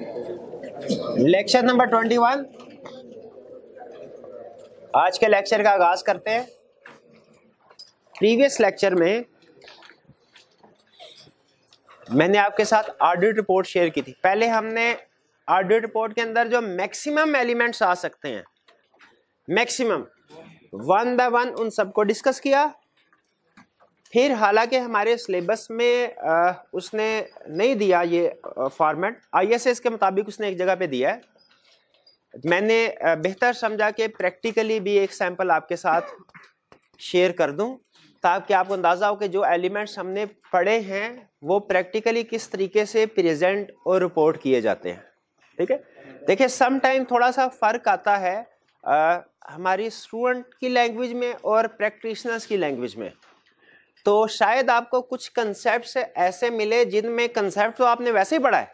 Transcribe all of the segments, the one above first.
Lecture number twenty one आज के lecture का आगाज करते हैं प्रीवियस लेक्चर में मैंने आपके साथ ऑडिट रिपोर्ट शेयर की थी पहले हमने ऑडिट रिपोर्ट के अंदर जो मैक्सिमम एलिमेंट्स आ सकते हैं मैक्सिमम वन बाय वन उन सबको डिस्कस किया फिर हालांकि हमारे सिलेबस में आ, उसने नहीं दिया ये फॉर्मेट आईएसएस के मुताबिक उसने एक जगह पे दिया है मैंने बेहतर समझा कि प्रैक्टिकली भी एक सैंपल आपके साथ शेयर कर दूं ताकि आपको अंदाज़ा हो कि जो एलिमेंट्स हमने पढ़े हैं वो प्रैक्टिकली किस तरीके से प्रेजेंट और रिपोर्ट किए जाते हैं ठीक है देखिए सम टाइम थोड़ा सा फ़र्क आता है आ, हमारी स्टूडेंट की लैंग्वेज में और प्रैक्टिशनर्स की लैंग्वेज में तो शायद आपको कुछ कंसेप्ट ऐसे मिले जिनमें कंसेप्ट तो आपने वैसे ही पढ़ा है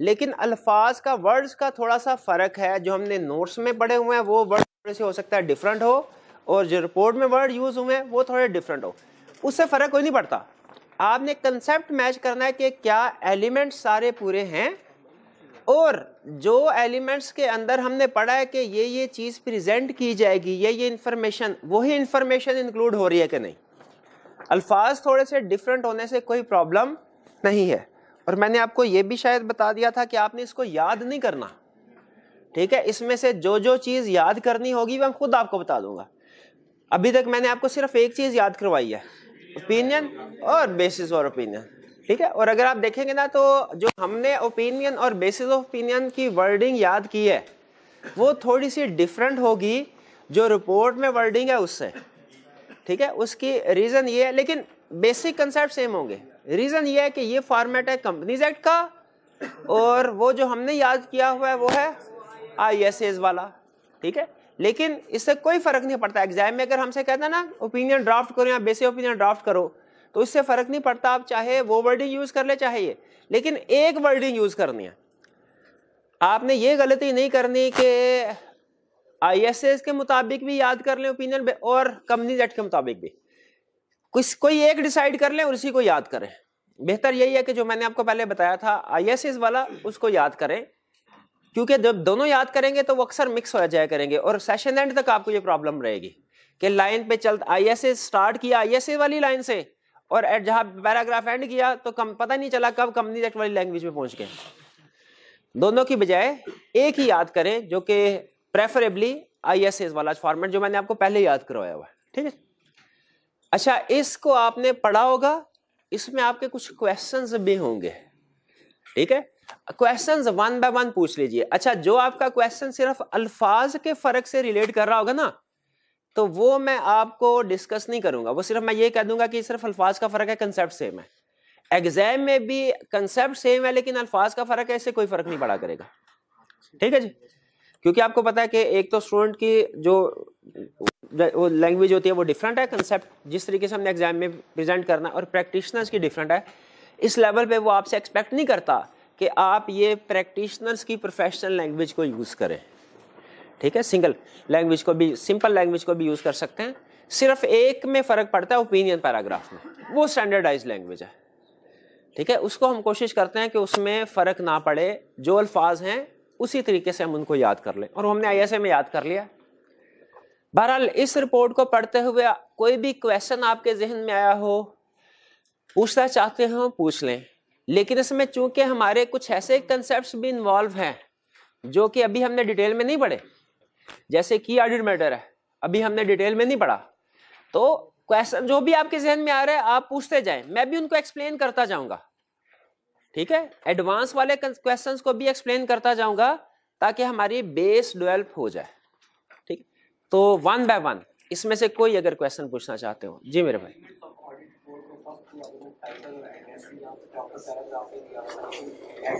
लेकिन अल्फाज का वर्ड्स का थोड़ा सा फ़र्क है जो हमने नोट्स में पढ़े हुए हैं वो वर्ड थोड़े से हो सकता है डिफरेंट हो और जो रिपोर्ट में वर्ड यूज़ हुए हैं वो थोड़े डिफरेंट हो उससे फ़र्क कोई नहीं पड़ता आपने कंसेप्ट मैच करना है कि क्या एलिमेंट सारे पूरे हैं और जो एलिमेंट्स के अंदर हमने पढ़ा है कि ये ये चीज़ प्रेजेंट की जाएगी ये ये इन्फॉर्मेशन वही इन्फॉर्मेशन इंक्लूड हो रही है कि नहीं अल्फाज थोड़े से डिफरेंट होने से कोई प्रॉब्लम नहीं है और मैंने आपको ये भी शायद बता दिया था कि आपने इसको याद नहीं करना ठीक है इसमें से जो जो चीज़ याद करनी होगी मैं खुद आपको बता दूंगा अभी तक मैंने आपको सिर्फ एक चीज़ याद करवाई है ओपिनियन और बेसिस और ओपिनियन ठीक है और अगर आप देखेंगे ना तो जो हमने ओपिनियन और बेसिस ऑफ ओपिनियन की वर्डिंग याद की है वो थोड़ी सी डिफरेंट होगी जो रिपोर्ट में वर्डिंग है उससे ठीक है उसकी रीज़न ये है लेकिन बेसिक कंसेप्ट सेम होंगे रीज़न ये है कि ये फॉर्मेट है कंपनीज एक्ट का और वो जो हमने याद किया हुआ है वो है आई एस एस वाला ठीक है लेकिन इससे कोई फ़र्क नहीं पड़ता एग्जाम में अगर हमसे कहते हैं ना ओपिनियन ड्राफ्ट करो या बेसिक ओपिनियन ड्राफ्ट करो तो इससे फ़र्क नहीं पड़ता आप चाहे वो वर्डिंग यूज़ कर ले चाहे ये लेकिन एक वर्डिंग यूज़ करनी है आपने ये गलती नहीं करनी कि आईएसएस के मुताबिक भी याद कर लें ओपिनियन और कंपनीज एक्ट के मुताबिक भी कुछ कोई एक डिसाइड कर लें और उसी को याद करें बेहतर यही है कि जो मैंने आपको पहले बताया था आईएसएस वाला उसको याद करें क्योंकि जब दोनों याद करेंगे तो वो अक्सर मिक्स हो जाया करेंगे और सेशन एंड तक आपको ये प्रॉब्लम रहेगी कि लाइन पे चल आई स्टार्ट किया आई वाली लाइन से और जहां पैराग्राफ एंड किया तो कम पता नहीं चला कब कंपनी एक्ट वाली लैंग्वेज में पहुंच गए दोनों की बजाय एक ही याद करें जो कि प्रेफरेबली आई एस एस वाला फॉर्मेट जो मैंने आपको पहले याद करवाया हुआ है ठीक है अच्छा इसको आपने पढ़ा होगा इसमें आपके कुछ क्वेश्चंस भी होंगे ठीक है क्वेश्चंस वन बाय वन पूछ लीजिए अच्छा जो आपका क्वेश्चन सिर्फ अल्फाज के फर्क से रिलेट कर रहा होगा ना तो वो मैं आपको डिस्कस नहीं करूंगा वो सिर्फ मैं ये कह दूंगा कि सिर्फ अल्फाज का फर्क है कंसेप्ट सेम है एग्जाम में भी कंसेप्ट सेम है लेकिन अल्फाज का फर्क है इससे कोई फर्क नहीं पड़ा करेगा ठीक है जी क्योंकि आपको पता है कि एक तो स्टूडेंट की जो वो लैंग्वेज होती है वो डिफरेंट है कंसेप्ट जिस तरीके से हमने एग्जाम में प्रेजेंट करना और प्रैक्टिशनर्स की डिफरेंट है इस लेवल पे वो आपसे एक्सपेक्ट नहीं करता कि आप ये प्रैक्टिशनर्स की प्रोफेशनल लैंग्वेज को यूज़ करें ठीक है सिंगल लैंग्वेज को भी सिंपल लैंग्वेज को भी यूज़ कर सकते हैं सिर्फ एक में फ़र्क पड़ता है ओपिनियन पैराग्राफ में वो स्टैंडर्डाइज लैंग्वेज है ठीक है उसको हम कोशिश करते हैं कि उसमें फ़र्क ना पड़े जो अल्फाज हैं उसी तरीके से हम उनको याद कर लें और हमने आई में याद कर लिया बहरहाल इस रिपोर्ट को पढ़ते हुए कोई भी क्वेश्चन आपके जहन में आया हो पूछना चाहते हो पूछ लें लेकिन इसमें चूंकि हमारे कुछ ऐसे कंसेप्ट भी इन्वॉल्व हैं जो कि अभी हमने डिटेल में नहीं पढ़े जैसे की ऑडिट मैटर है अभी हमने डिटेल में नहीं पढ़ा तो क्वेश्चन जो भी आपके जहन में आ रहा है आप पूछते जाएं मैं भी उनको एक्सप्लेन करता जाऊंगा ठीक है एडवांस वाले क्वेश्चन को भी एक्सप्लेन करता जाऊंगा ताकि हमारी बेस डेवेल्प हो जाए ठीक तो वन बाय वन इसमें से कोई अगर क्वेश्चन पूछना चाहते हो जी मेरे भाई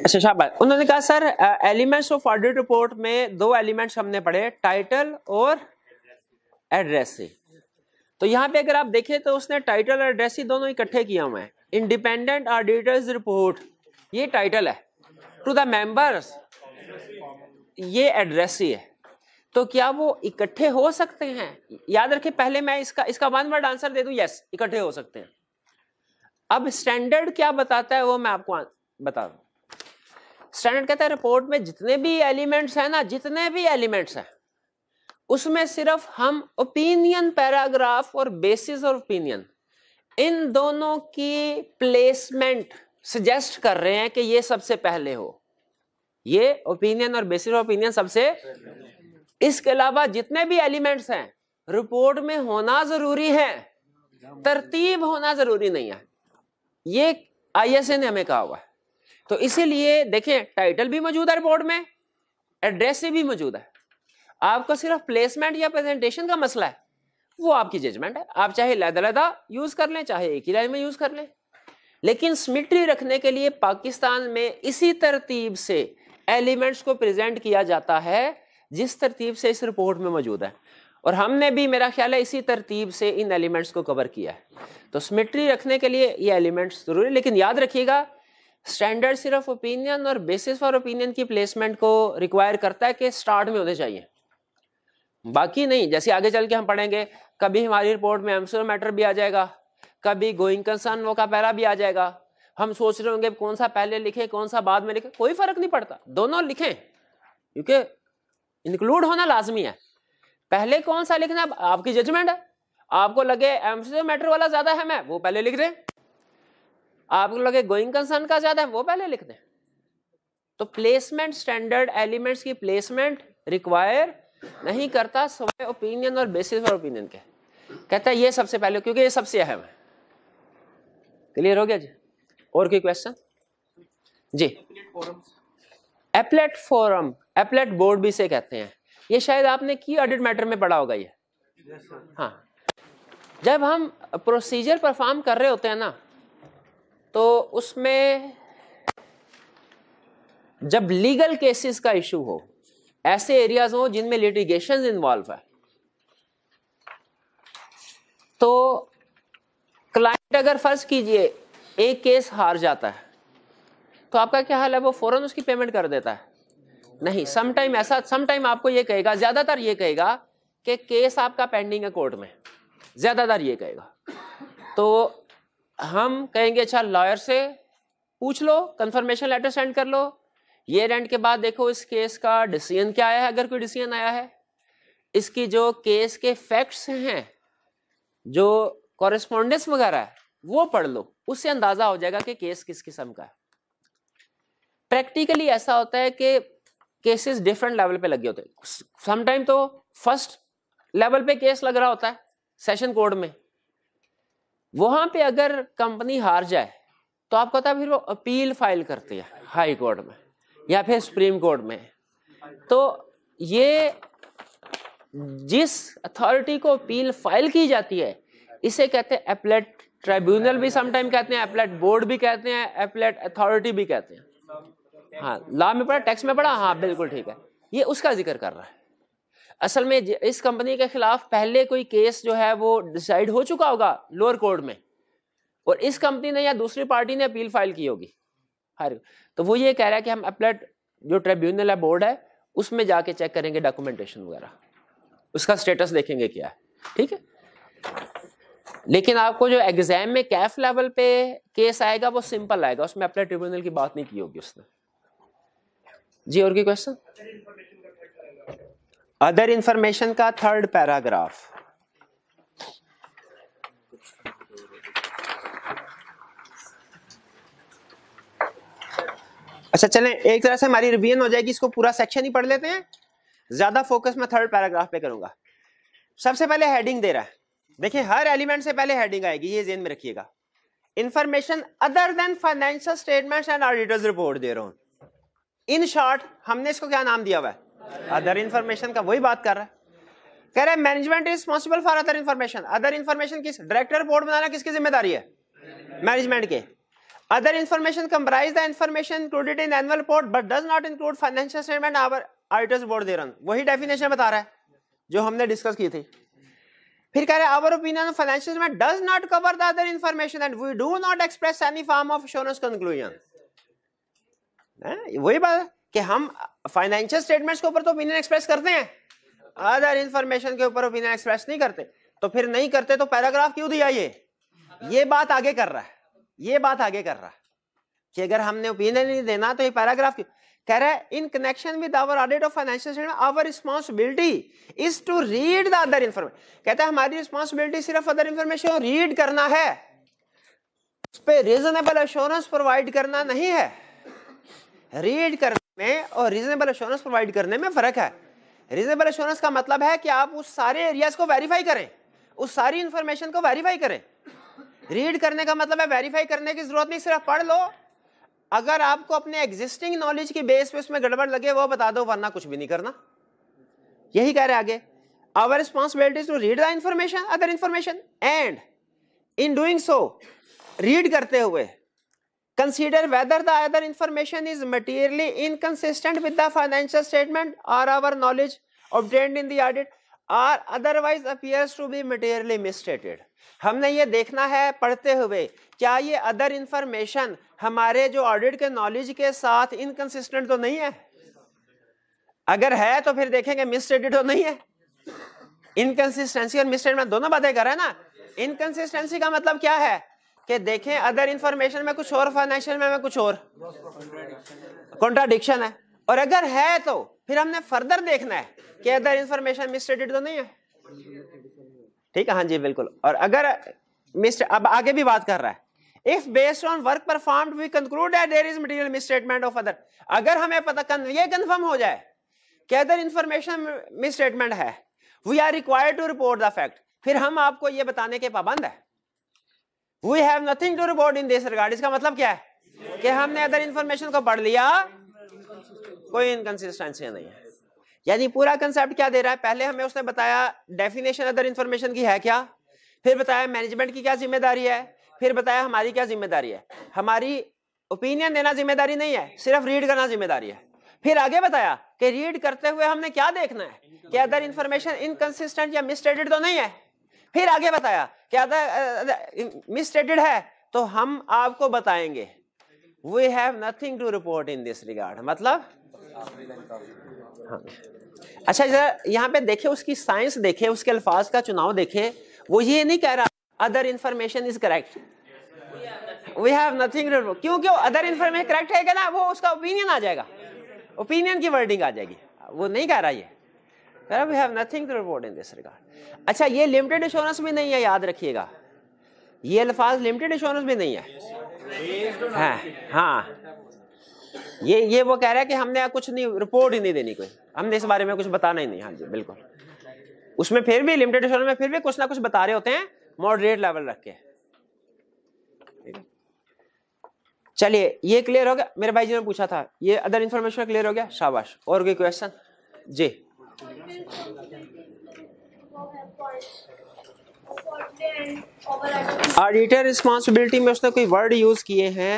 अच्छा शाबाश उन्होंने कहा sir elements of audit report में दो एलिमेंट्स हमने पढ़े टाइटल और एड्रेस से तो यहाँ पे अगर आप देखें तो उसने टाइटल और एड्रेस ही दोनों इकट्ठे किया हुआ है इंडिपेंडेंट ऑडिटर्स रिपोर्ट ये टाइटल है टू द मेंबर्स ये एड्रेस ही है तो क्या वो इकट्ठे हो सकते हैं याद रखे पहले मैं इसका इसका वन वर्ड आंसर दे दू यस इकट्ठे हो सकते हैं अब स्टैंडर्ड क्या बताता है वो मैं आपको बता दू स्टैंडर्ड कहता है रिपोर्ट में जितने भी एलिमेंट्स हैं ना जितने भी एलिमेंट्स हैं उसमें सिर्फ हम ओपिनियन पैराग्राफ और बेसिस और ओपिनियन इन दोनों की प्लेसमेंट सजेस्ट कर रहे हैं कि ये सबसे पहले हो ये ओपिनियन और बेसिस ओपिनियन सबसे इसके अलावा जितने भी एलिमेंट्स हैं रिपोर्ट में होना जरूरी है तरतीब होना जरूरी नहीं है ये आईएसए ने हमें कहा हुआ है तो इसीलिए देखें टाइटल भी मौजूद है रिपोर्ट में एड्रेस भी मौजूद है आपको सिर्फ प्लेसमेंट या प्रेजेंटेशन का मसला है वो आपकी जजमेंट है आप चाहे लहदा लहदा यूज कर लें चाहे एक ही लाइन में यूज कर लें लेकिन सिमिट्री रखने के लिए पाकिस्तान में इसी तरतीब से एलिमेंट्स को प्रेजेंट किया जाता है जिस तरतीब से इस रिपोर्ट में मौजूद है और हमने भी मेरा ख्याल है इसी तरतीब से इन एलिमेंट्स को कवर किया है तो सिमिट्री रखने के लिए ये एलिमेंट्स ज़रूरी लेकिन याद रखिएगा स्टैंडर्ड सिर्फ ओपिनियन और बेसिस फॉर ओपिनियन की प्लेसमेंट को रिक्वायर करता है कि स्टार्ट में होने चाहिए बाकी नहीं जैसे आगे चल के हम पढ़ेंगे कभी हमारी रिपोर्ट में एम्सोर मैटर भी आ जाएगा कभी गोइंग कंसर्न वो का पैरा भी आ जाएगा हम सोच रहे होंगे कौन सा पहले लिखे कौन सा बाद में लिखे कोई फर्क नहीं पड़ता दोनों लिखें क्योंकि इंक्लूड होना लाजमी है पहले कौन सा लिखना आपकी जजमेंट है आपको लगे एमसीओ मैटर वाला ज्यादा है मैं वो पहले लिख दें आपको लगे गोइंग कंसर्न का ज्यादा है वो पहले लिख दें तो प्लेसमेंट स्टैंडर्ड एलिमेंट्स की प्लेसमेंट रिक्वायर नहीं करता सवाए ओपिनियन और बेसिस फॉर ओपिनियन के कहता है ये सबसे पहले क्योंकि ये सबसे अहम है क्लियर हो गया जी और कोई क्वेश्चन जी एप्लेट फोरम एप्लेट बोर्ड भी से कहते हैं ये शायद आपने की ऑडिट मैटर में पढ़ा होगा ये हाँ जब हम प्रोसीजर परफॉर्म कर रहे होते हैं ना तो उसमें जब लीगल केसेस का इशू हो ऐसे एरियाज हो जिनमें लिटिगेशन इन्वॉल्व है तो क्लाइंट अगर फर्ज कीजिए एक केस हार जाता है तो आपका क्या हाल है वो फौरन उसकी पेमेंट कर देता है नहीं समटाइम ऐसा समटाइम आपको ये कहेगा ज्यादातर ये कहेगा कि केस आपका पेंडिंग है कोर्ट में ज्यादातर ये कहेगा तो हम कहेंगे अच्छा लॉयर से पूछ लो कंफर्मेशन लेटर सेंड कर लो ये रेंट के बाद देखो इस केस का डिसीजन क्या आया है अगर कोई डिसीजन आया है इसकी जो केस के फैक्ट्स हैं जो कॉरेस्पॉन्डेंस वगैरह है वो पढ़ लो उससे अंदाजा हो जाएगा कि केस किस किस्म का है प्रैक्टिकली ऐसा होता है कि केसेस डिफरेंट लेवल पे लगे होते हैं समटाइम तो फर्स्ट लेवल पे केस लग रहा होता है सेशन कोड में वहां पे अगर कंपनी हार जाए तो आपको कहता फिर वो अपील फाइल करती है हाई कोर्ट में या फिर सुप्रीम कोर्ट में तो ये जिस अथॉरिटी को अपील फाइल की जाती है इसे कहते हैं एपलेट ट्राइब्यूनल भी समटाइम कहते हैं एपलेट बोर्ड भी कहते हैं एपलेट अथॉरिटी भी कहते हैं हाँ लॉ में पढ़ा टैक्स में पढ़ा हाँ बिल्कुल ठीक है ये उसका जिक्र कर रहा है असल में इस कंपनी के खिलाफ पहले कोई केस जो है वो डिसाइड हो चुका होगा लोअर कोर्ट में और इस कंपनी ने या दूसरी पार्टी ने अपील फाइल की होगी हर तो वो ये कह रहा है कि हम अपलेट जो ट्रिब्यूनल है बोर्ड है उसमें जाके चेक करेंगे डॉक्यूमेंटेशन वगैरह उसका स्टेटस देखेंगे क्या है ठीक है लेकिन आपको जो एग्जाम में कैफ लेवल पे केस आएगा वो सिंपल आएगा उसमें अपने ट्रिब्यूनल की बात नहीं की होगी उसने जी और की क्वेश्चन अदर इंफॉर्मेशन का थर्ड पैराग्राफ अच्छा चलें एक तरह से हमारी रिवीजन हो जाएगी इसको पूरा सेक्शन ही पढ़ लेते हैं ज्यादा फोकस मैं थर्ड पैराग्राफ पे करूंगा सबसे पहले हेडिंग दे रहा है देखिए हर एलिमेंट से पहले हेडिंग आएगी ये जेन में रखिएगा information other than financial statement and auditors report दे रहा हूं इन शॉर्ट हमने इसको क्या नाम दिया हुआ है अदर इंफॉर्मेशन का वही बात कर रहा है कह रहे management is responsible for other information other information किस डायरेक्टर बोर्ड बनाना किसकी जिम्मेदारी है मैनेजमेंट के other information comprise the information included in annual report but does not include financial statement auditors board दे रहा वही डेफिनेशन बता रहा है जो हमने डिस्कस की थी फिर कह रहे आवर ओपिनियन फाइनेंशियल में does not cover the other information and we do not express any form of assurance conclusion वही बात कि हम फाइनेंशियल स्टेटमेंट्स के ऊपर तो ओपिनियन एक्सप्रेस करते हैं अदर इंफॉर्मेशन के ऊपर ओपिनियन एक्सप्रेस नहीं करते तो फिर नहीं करते तो पैराग्राफ क्यों दिया ये ये बात आगे कर रहा है ये बात आगे कर रहा है कि अगर हमने ओपिनियन नहीं देना तो ये पैराग्राफ क्यों कह रहा है in connection with our audit of financial statement our responsibility is to read the other information कहता है हमारी रिस्पॉन्सिबिलिटी सिर्फ अदर इंफॉर्मेशन रीड करना है उस पर रीजनेबल एश्योरेंस प्रोवाइड करना नहीं है रीड करने में और रीजनेबल एश्योरेंस प्रोवाइड करने में फर्क है रीजनेबल एश्योरेंस का मतलब है कि आप उस सारे एरियाज को वेरीफाई करें उस सारी इंफॉर्मेशन को वेरीफाई करें रीड करने का मतलब है वेरीफाई करने की जरूरत नहीं सिर्फ पढ़ लो अगर आपको अपने एग्जिस्टिंग नॉलेज की बेस पे उसमें गड़बड़ लगे वो बता दो वरना कुछ भी नहीं करना यही कह रहे आगे our responsibility to read the information other information and in doing so read करते हुए consider whether the other information is materially inconsistent with the financial statement और our knowledge obtained in the otherwise appears to be materially misstated हमने ये देखना है पढ़ते हुए क्या ये अदर इंफॉर्मेशन हमारे जो ऑडिट के नॉलेज के साथ इनकन्सिस्टेंट तो नहीं है अगर है तो फिर देखेंगे मिसस्टेटेड तो नहीं है इनकन्सिस्टेंसी और मिसस्टेटमेंट दोनों बातें कर रहे हैं ना इनकन्सिस्टेंसी का मतलब क्या है कि देखें अदर इंफॉर्मेशन में कुछ और फाइनेंशियल में, में कुछ और कॉन्ट्राडिक्शन है और अगर है तो फिर हमने फर्दर देखना है कि अदर इंफॉर्मेशन मिसस्टेटेड तो नहीं है ठीक है हाँ जी बिल्कुल और अगर मिस्टर अब आगे भी बात कर रहा है if based on work perform we conclude is material misstatement of other अगर हमें पता ये कंफर्म हो जाए कि अदर इंफॉर्मेशन मिसस्टेटमेंट है we are required to report the fact फिर हम आपको ये बताने के पाबंद है we have nothing to report in this regard इसका मतलब क्या है कि हमने अदर इंफॉर्मेशन को पढ़ लिया कोई इनकन्सिस्टेंसी नहीं है यानी पूरा कंसेप्ट क्या दे रहा है पहले हमें उसने बताया डेफिनेशन अदर इंफॉर्मेशन की है क्या फिर बताया मैनेजमेंट की क्या जिम्मेदारी है फिर बताया हमारी क्या जिम्मेदारी है हमारी ओपिनियन देना जिम्मेदारी नहीं है सिर्फ रीड करना जिम्मेदारी है फिर आगे बताया कि रीड करते हुए हमने क्या देखना है कि अदर इंफॉर्मेशन इनकन्सिस्टेंट या मिसस्टेटेड तो नहीं है फिर आगे बताया कि अदर मिसस्टेटेड uh, uh, है तो हम आपको बताएंगे we have nothing to report in this regard मतलब हाँ अच्छा जरा यहाँ पे देखे उसकी साइंस देखे उसके अल्फाज का चुनाव देखे वो ये नहीं कह रहा other information is correct we have nothing क्योंकि अदर इंफॉर्मेशन करेक्ट है ना वो उसका ओपिनियन आ जाएगा ओपिनियन की वर्डिंग आ जाएगी वो नहीं कह रहा ये we have nothing to report in this regard अच्छा ये लिमिटेड इंश्योरेंस भी नहीं है याद रखिएगा ये अल्फाज लिमिटेड इंश्योरेंस भी नहीं है हाँ हाँ ये ये वो कह रहा है कि हमने कुछ नहीं रिपोर्ट ही नहीं देनी कोई हमने इस बारे में कुछ बताना ही नहीं हाँ जी बिल्कुल उसमें फिर भी लिमिटेड एडिशन में फिर भी कुछ ना कुछ बता रहे होते हैं मॉडरेट लेवल रख के चलिए ये क्लियर हो गया मेरे भाई जी ने पूछा था ये अदर इंफॉर्मेशन क्लियर हो गया शाबाश और कोई क्वेश्चन जी ऑडिटर रिस्पॉन्सिबिलिटी में उसने कोई वर्ड यूज किए हैं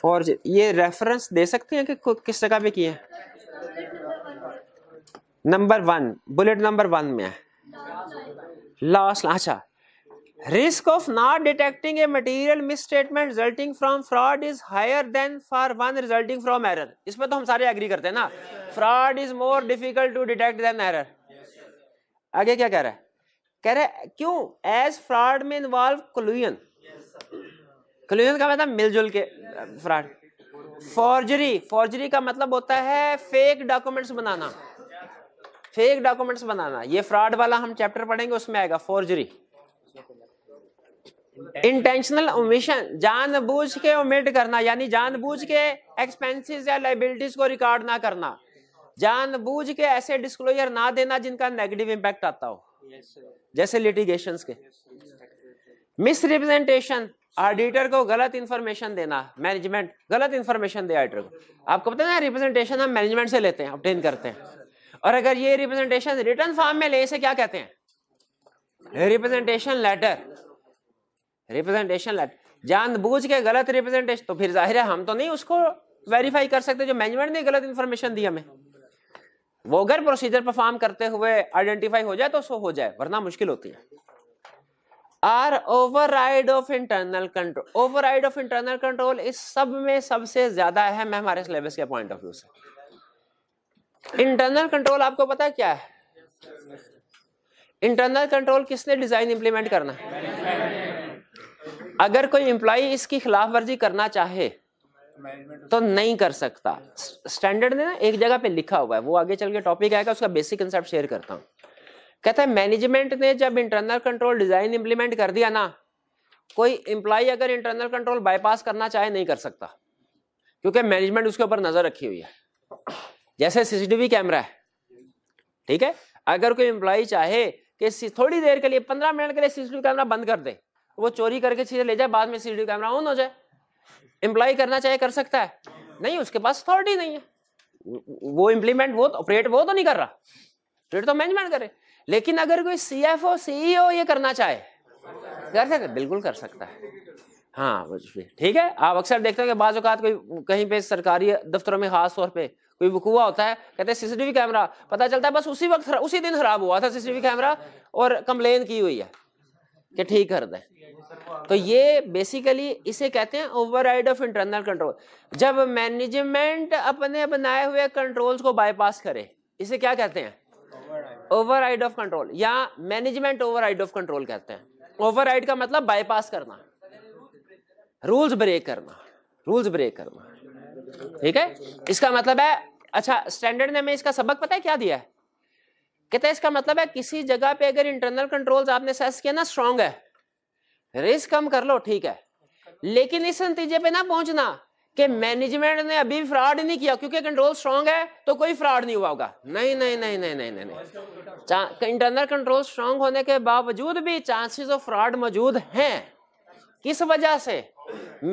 फॉर ये रेफरेंस दे सकते हैं कि किस जगह पे किए number one bullet number one में लास्ट अच्छा risk of not detecting a material misstatement resulting from fraud is higher than for one resulting from error इसमें तो हम सारे एग्री करते हैं ना fraud is more difficult to detect than error आगे क्या कह रहा है कह रहे क्यों एज फ्रॉड में इन्वॉल्व क्लूजन कलूजन का मतलब मिलजुल के फ्रॉड फॉर्जरी फॉर्जरी का मतलब होता है फेक डॉक्यूमेंट्स बनाना फेक डॉक्यूमेंट्स बनाना ये फ्रॉड वाला हम चैप्टर पढ़ेंगे उसमें आएगा फॉर्जरी इंटेंशनल ओमिशन जानबूझ के ओमिट करना यानी जानबूझ के एक्सपेंसेस या लाइबिलिटीज को रिकॉर्ड ना करना जानबूझ के ऐसे डिस्क्लोजर ना देना जिनका नेगेटिव इंपैक्ट आता हो yes, जैसे लिटिगेशन के मिसरिप्रेजेंटेशन ऑडिटर को गलत इन्फॉर्मेशन देना मैनेजमेंट गलत इन्फॉर्मेशन दे ऑडिटर को आपको पता है ना रिप्रेजेंटेशन हम मैनेजमेंट से लेते हैं ऑप्टेन करते हैं और अगर ये रिप्रेजेंटेशन रिटर्न फॉर्म में ले इसे क्या कहते हैं रिप्रेजेंटेशन लेटर रिप्रेजेंटेशन लेटर जानबूझ के गलत रिप्रेजेंटेशन तो फिर जाहिर है हम तो नहीं उसको वेरीफाई कर सकते जो मैनेजमेंट ने गलत इन्फॉर्मेशन दी हमें वो अगर प्रोसीजर परफॉर्म करते हुए आइडेंटिफाई हो जाए तो सो हो जाए वरना मुश्किल होती है or override of internal control override of internal control इस सब में सबसे ज्यादा अहम है हमारे सिलेबस के पॉइंट ऑफ व्यू से इंटरनल कंट्रोल आपको पता है क्या है इंटरनल कंट्रोल किसने डिजाइन इंप्लीमेंट करना है अगर कोई इंप्लाई इसकी खिलाफ वर्जी करना चाहे तो नहीं कर सकता स्टैंडर्ड ने ना एक जगह पे लिखा हुआ है वो आगे चल के टॉपिक आएगा उसका बेसिक कंसेप्ट शेयर करता हूं कहता है मैनेजमेंट ने जब इंटरनल कंट्रोल डिजाइन इंप्लीमेंट कर दिया ना कोई इंप्लाई अगर इंटरनल कंट्रोल बाईपास करना चाहे नहीं कर सकता क्योंकि मैनेजमेंट उसके ऊपर नजर रखी हुई है जैसे सीसीटीवी कैमरा है ठीक है अगर कोई इंप्लाई चाहे कि थोड़ी देर के लिए पंद्रह मिनट के लिए सीसीटीवी कैमरा बंद कर दे वो चोरी करके चीजें ले जाए बाद में सीसीटीवी कैमरा ऑन हो जाए इंप्लाई करना चाहे कर सकता है नहीं उसके पास अथॉरिटी नहीं है वो इम्प्लीमेंट वो ऑपरेट वो तो नहीं कर रहा ऑपरेट तो मैनेजमेंट करे लेकिन अगर कोई सी एफ ओ सीईओ ये करना चाहे कर सकते बिल्कुल कर सकता है हाँ ठीक है आप अक्सर देखते हैं कि बाज अवत कोई कहीं पे सरकारी दफ्तरों में खास तौर पे कोई वकूआ होता है कहते हैं सीसीटीवी कैमरा पता चलता है बस उसी वक्त उसी दिन खराब हुआ था सीसीटीवी कैमरा और कंप्लेन की हुई है कि ठीक कर दें तो ये बेसिकली इसे कहते हैं ओवर ऑफ इंटरनल कंट्रोल जब मैनेजमेंट अपने बनाए हुए कंट्रोल्स को बाईपास करे इसे क्या कहते हैं ओवर राइड ऑफ कंट्रोल या management override of control कहते हैं राइड का मतलब बाईपास करना रूल्स ब्रेक करना रूल्स ब्रेक करना ठीक है इसका मतलब है अच्छा स्टैंडर्ड ने हमें इसका सबक पता है क्या दिया है कहते हैं इसका मतलब है किसी जगह पे अगर इंटरनल कंट्रोल्स आपने सेस किया ना स्ट्रांग है रिस्क कम कर लो ठीक है लेकिन इस नतीजे पे ना पहुंचना कि मैनेजमेंट ने अभी फ्रॉड नहीं किया क्योंकि कंट्रोल स्ट्रांग है तो कोई फ्रॉड नहीं हुआ होगा नहीं नहीं नहीं नहीं नहीं नहीं इंटरनल कंट्रोल स्ट्रांग होने के बावजूद भी चांसेस ऑफ फ्रॉड मौजूद हैं किस वजह से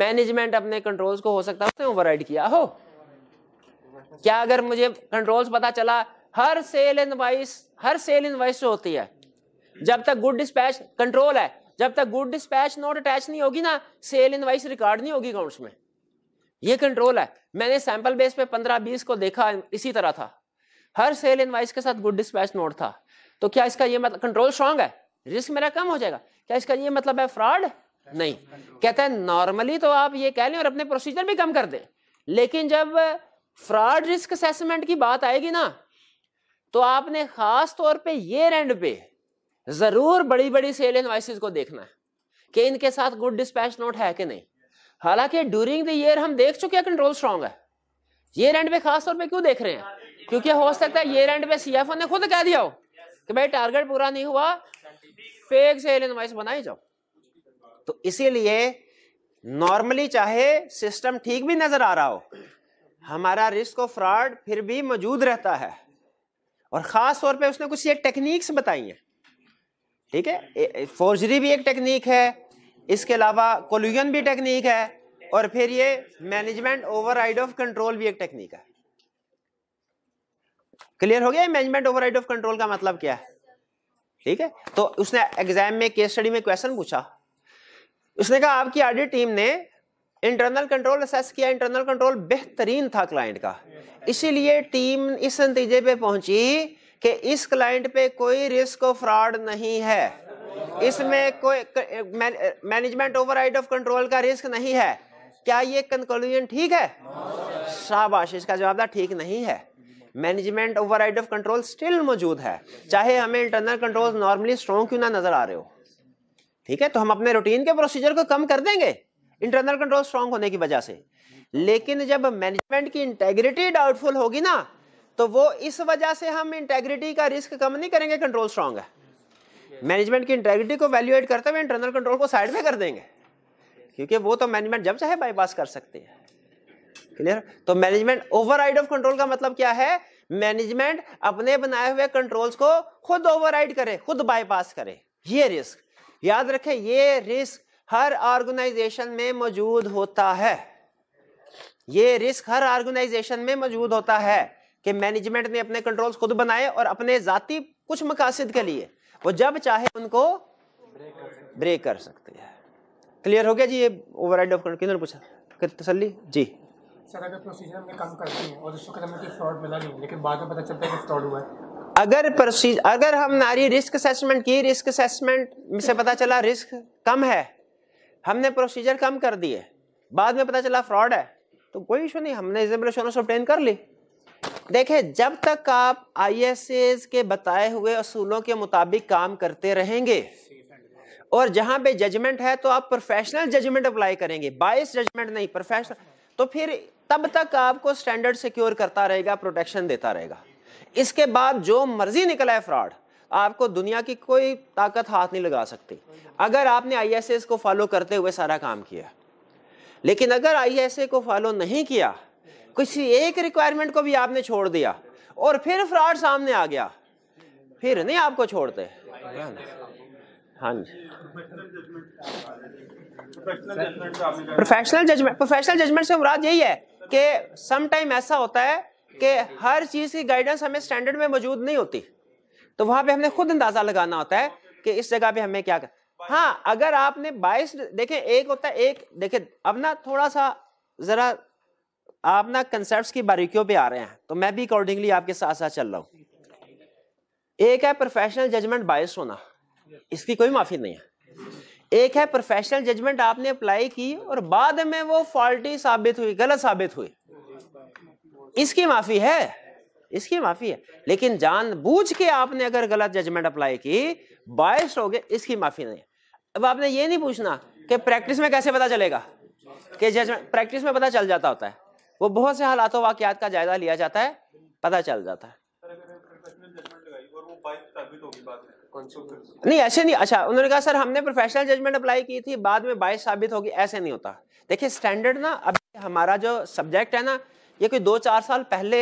मैनेजमेंट अपने कंट्रोल्स को हो सकता है ओवर किया हो क्या अगर मुझे कंट्रोल्स पता चला हर सेल इनवाइस हर सेल इनवाइस जो होती है जब तक गुड डिस्पैच कंट्रोल है जब तक गुड डिस्पैच नोट अटैच नहीं होगी ना सेल इनवाइस रिकॉर्ड नहीं होगी अकाउंट्स में ये कंट्रोल है मैंने सैंपल बेस पे 15-20 को देखा इसी तरह था हर सेल इनवाइस के साथ गुड डिस्पैच नोट था तो क्या इसका ये मतलब कंट्रोल स्ट्रांग है रिस्क मेरा कम हो जाएगा क्या इसका ये मतलब है फ्रॉड नहीं कहते हैं नॉर्मली तो आप ये कह लें और अपने प्रोसीजर भी कम कर दें लेकिन जब फ्रॉड रिस्क असेसमेंट की बात आएगी ना तो आपने खास तौर पे ये रेंड पे जरूर बड़ी बड़ी सेल इनवाइसिस को देखना है कि इनके साथ गुड डिस्पैच नोट है कि नहीं हालांकि ड्यूरिंग द ईयर हम देख चुके हैं कंट्रोल स्ट्रांग है ये एंड पे खास तौर पे क्यों देख रहे हैं क्योंकि हो सकता है ये एंड पे सीएफओ ने खुद कह दिया हो कि भाई टारगेट पूरा नहीं हुआ फेक सेल इनवाइस बनाई जाओ तो इसीलिए नॉर्मली चाहे सिस्टम ठीक भी नजर आ रहा हो हमारा रिस्क ऑफ फ्रॉड फिर भी मौजूद रहता है और खास तौर पे उसने कुछ ये टेक्निक्स बताई हैं ठीक है फोर्जरी भी एक टेक्निक है इसके अलावा कोल्यूजन भी टेक्निक है और फिर ये मैनेजमेंट ओवरराइड ऑफ कंट्रोल भी एक टेक्निक है क्लियर हो गया मैनेजमेंट ओवरराइड ऑफ कंट्रोल का मतलब क्या है ठीक है तो उसने एग्जाम में केस स्टडी में क्वेश्चन पूछा उसने कहा आपकी ऑडिट टीम ने इंटरनल कंट्रोल असेस किया इंटरनल कंट्रोल बेहतरीन था क्लाइंट का इसीलिए टीम इस नतीजे पे पहुंची कि इस क्लाइंट पे कोई रिस्क और फ्रॉड नहीं है इसमें कोई मैनेजमेंट ओवरराइड ऑफ कंट्रोल का रिस्क नहीं है क्या ये कंक्लूजन ठीक है शाबाश इसका जवाब था ठीक नहीं है management over of control still मौजूद है चाहे हमें इंटरनल कंट्रोल नॉर्मली स्ट्रॉन्ग क्यों ना नजर आ रहे हो ठीक है तो हम अपने रूटीन के प्रोसीजर को कम कर देंगे इंटरनल कंट्रोल स्ट्रॉन्ग होने की वजह से लेकिन जब मैनेजमेंट की इंटेग्रिटी डाउटफुल होगी ना तो वो इस वजह से हम इंटेग्रिटी का रिस्क कम नहीं करेंगे कंट्रोल स्ट्रांग है मैनेजमेंट की इंटेग्रिटी को वैल्यूएट करते हुए इंटरनल कंट्रोल को साइड में कर देंगे क्योंकि वो तो मैनेजमेंट जब चाहे बाईपास कर सकते हैं क्लियर तो मैनेजमेंट ओवर ऑफ कंट्रोल का मतलब क्या है मैनेजमेंट अपने बनाए हुए कंट्रोल्स को खुद ओवर करे खुद बाईपास करे ये रिस्क याद रखें ये रिस्क हर ऑर्गेनाइजेशन में मौजूद होता है ये रिस्क हर ऑर्गेनाइजेशन में मौजूद होता है कि मैनेजमेंट ने अपने कंट्रोल्स खुद बनाए और अपने जाति कुछ मकासद के लिए वो जब चाहे उनको ब्रेक कर सकते हैं क्लियर हो गया जी ये ओवर ऑफ कंट्रोल किन्होंने पूछा तसली जी सर अगर प्रोसीजर हमने कम कर दी और उसको कदम कि फ्रॉड मिला नहीं लेकिन बाद में पता चलता है कि फ्रॉड हुआ है अगर प्रोसीज अगर हम नारी रिस्क असेसमेंट की रिस्क असेसमेंट से पता चला रिस्क कम है हमने प्रोसीजर कम कर दिए बाद में पता चला फ्रॉड है तो कोई इशू नहीं हमने रिजनेबल इंश्योरेंस ऑप्टेन कर ली देखें जब तक आप आई के बताए हुए असूलों के मुताबिक काम करते रहेंगे और जहां पे जजमेंट है तो आप प्रोफेशनल जजमेंट अप्लाई करेंगे बाइस जजमेंट नहीं प्रोफेशनल तो फिर तब तक आपको स्टैंडर्ड सिक्योर करता रहेगा प्रोटेक्शन देता रहेगा इसके बाद जो मर्जी निकला है फ्रॉड आपको दुनिया की कोई ताकत हाथ नहीं लगा सकती अगर आपने आई को फॉलो करते हुए सारा काम किया लेकिन अगर आई को फॉलो नहीं किया किसी एक रिक्वायरमेंट को भी आपने छोड़ दिया और फिर फ्रॉड सामने आ गया फिर नहीं आपको छोड़ते हाँ जी प्रोफेशनल जजमेंट प्रोफेशनल जजमेंट से मुराद यही है कि समटाइम ऐसा होता है कि हर चीज़ की गाइडेंस हमें स्टैंडर्ड में मौजूद नहीं होती तो वहां पे हमने खुद अंदाज़ा लगाना होता है कि इस जगह पे हमें क्या कर हाँ अगर आपने बाइस देखें एक होता है एक देखें अब ना थोड़ा सा ज़रा आप ना कंसेप्ट की बारीकियों पे आ रहे हैं तो मैं भी अकॉर्डिंगली आपके साथ साथ चल रहा हूँ एक है प्रोफेशनल जजमेंट बायस होना इसकी कोई माफी नहीं है एक है प्रोफेशनल जजमेंट आपने अप्लाई की और बाद में वो फॉल्टी साबित हुई गलत साबित हुई इसकी माफी है इसकी माफी है लेकिन जान बूझ के आपने अगर गलत जजमेंट अप्लाई की बायस हो गए इसकी माफी नहीं है अब आपने ये नहीं पूछना कि प्रैक्टिस में कैसे पता चलेगा कि जजमेंट प्रैक्टिस में पता चल जाता होता है वो बहुत से हालातों वाकयात का जायजा लिया जाता है पता चल जाता है नहीं ऐसे नहीं अच्छा उन्होंने कहा सर हमने प्रोफेशनल जजमेंट अप्लाई की थी बाद में बाइस साबित होगी ऐसे नहीं होता देखिए स्टैंडर्ड ना अभी हमारा जो सब्जेक्ट है ना ये कोई दो चार साल पहले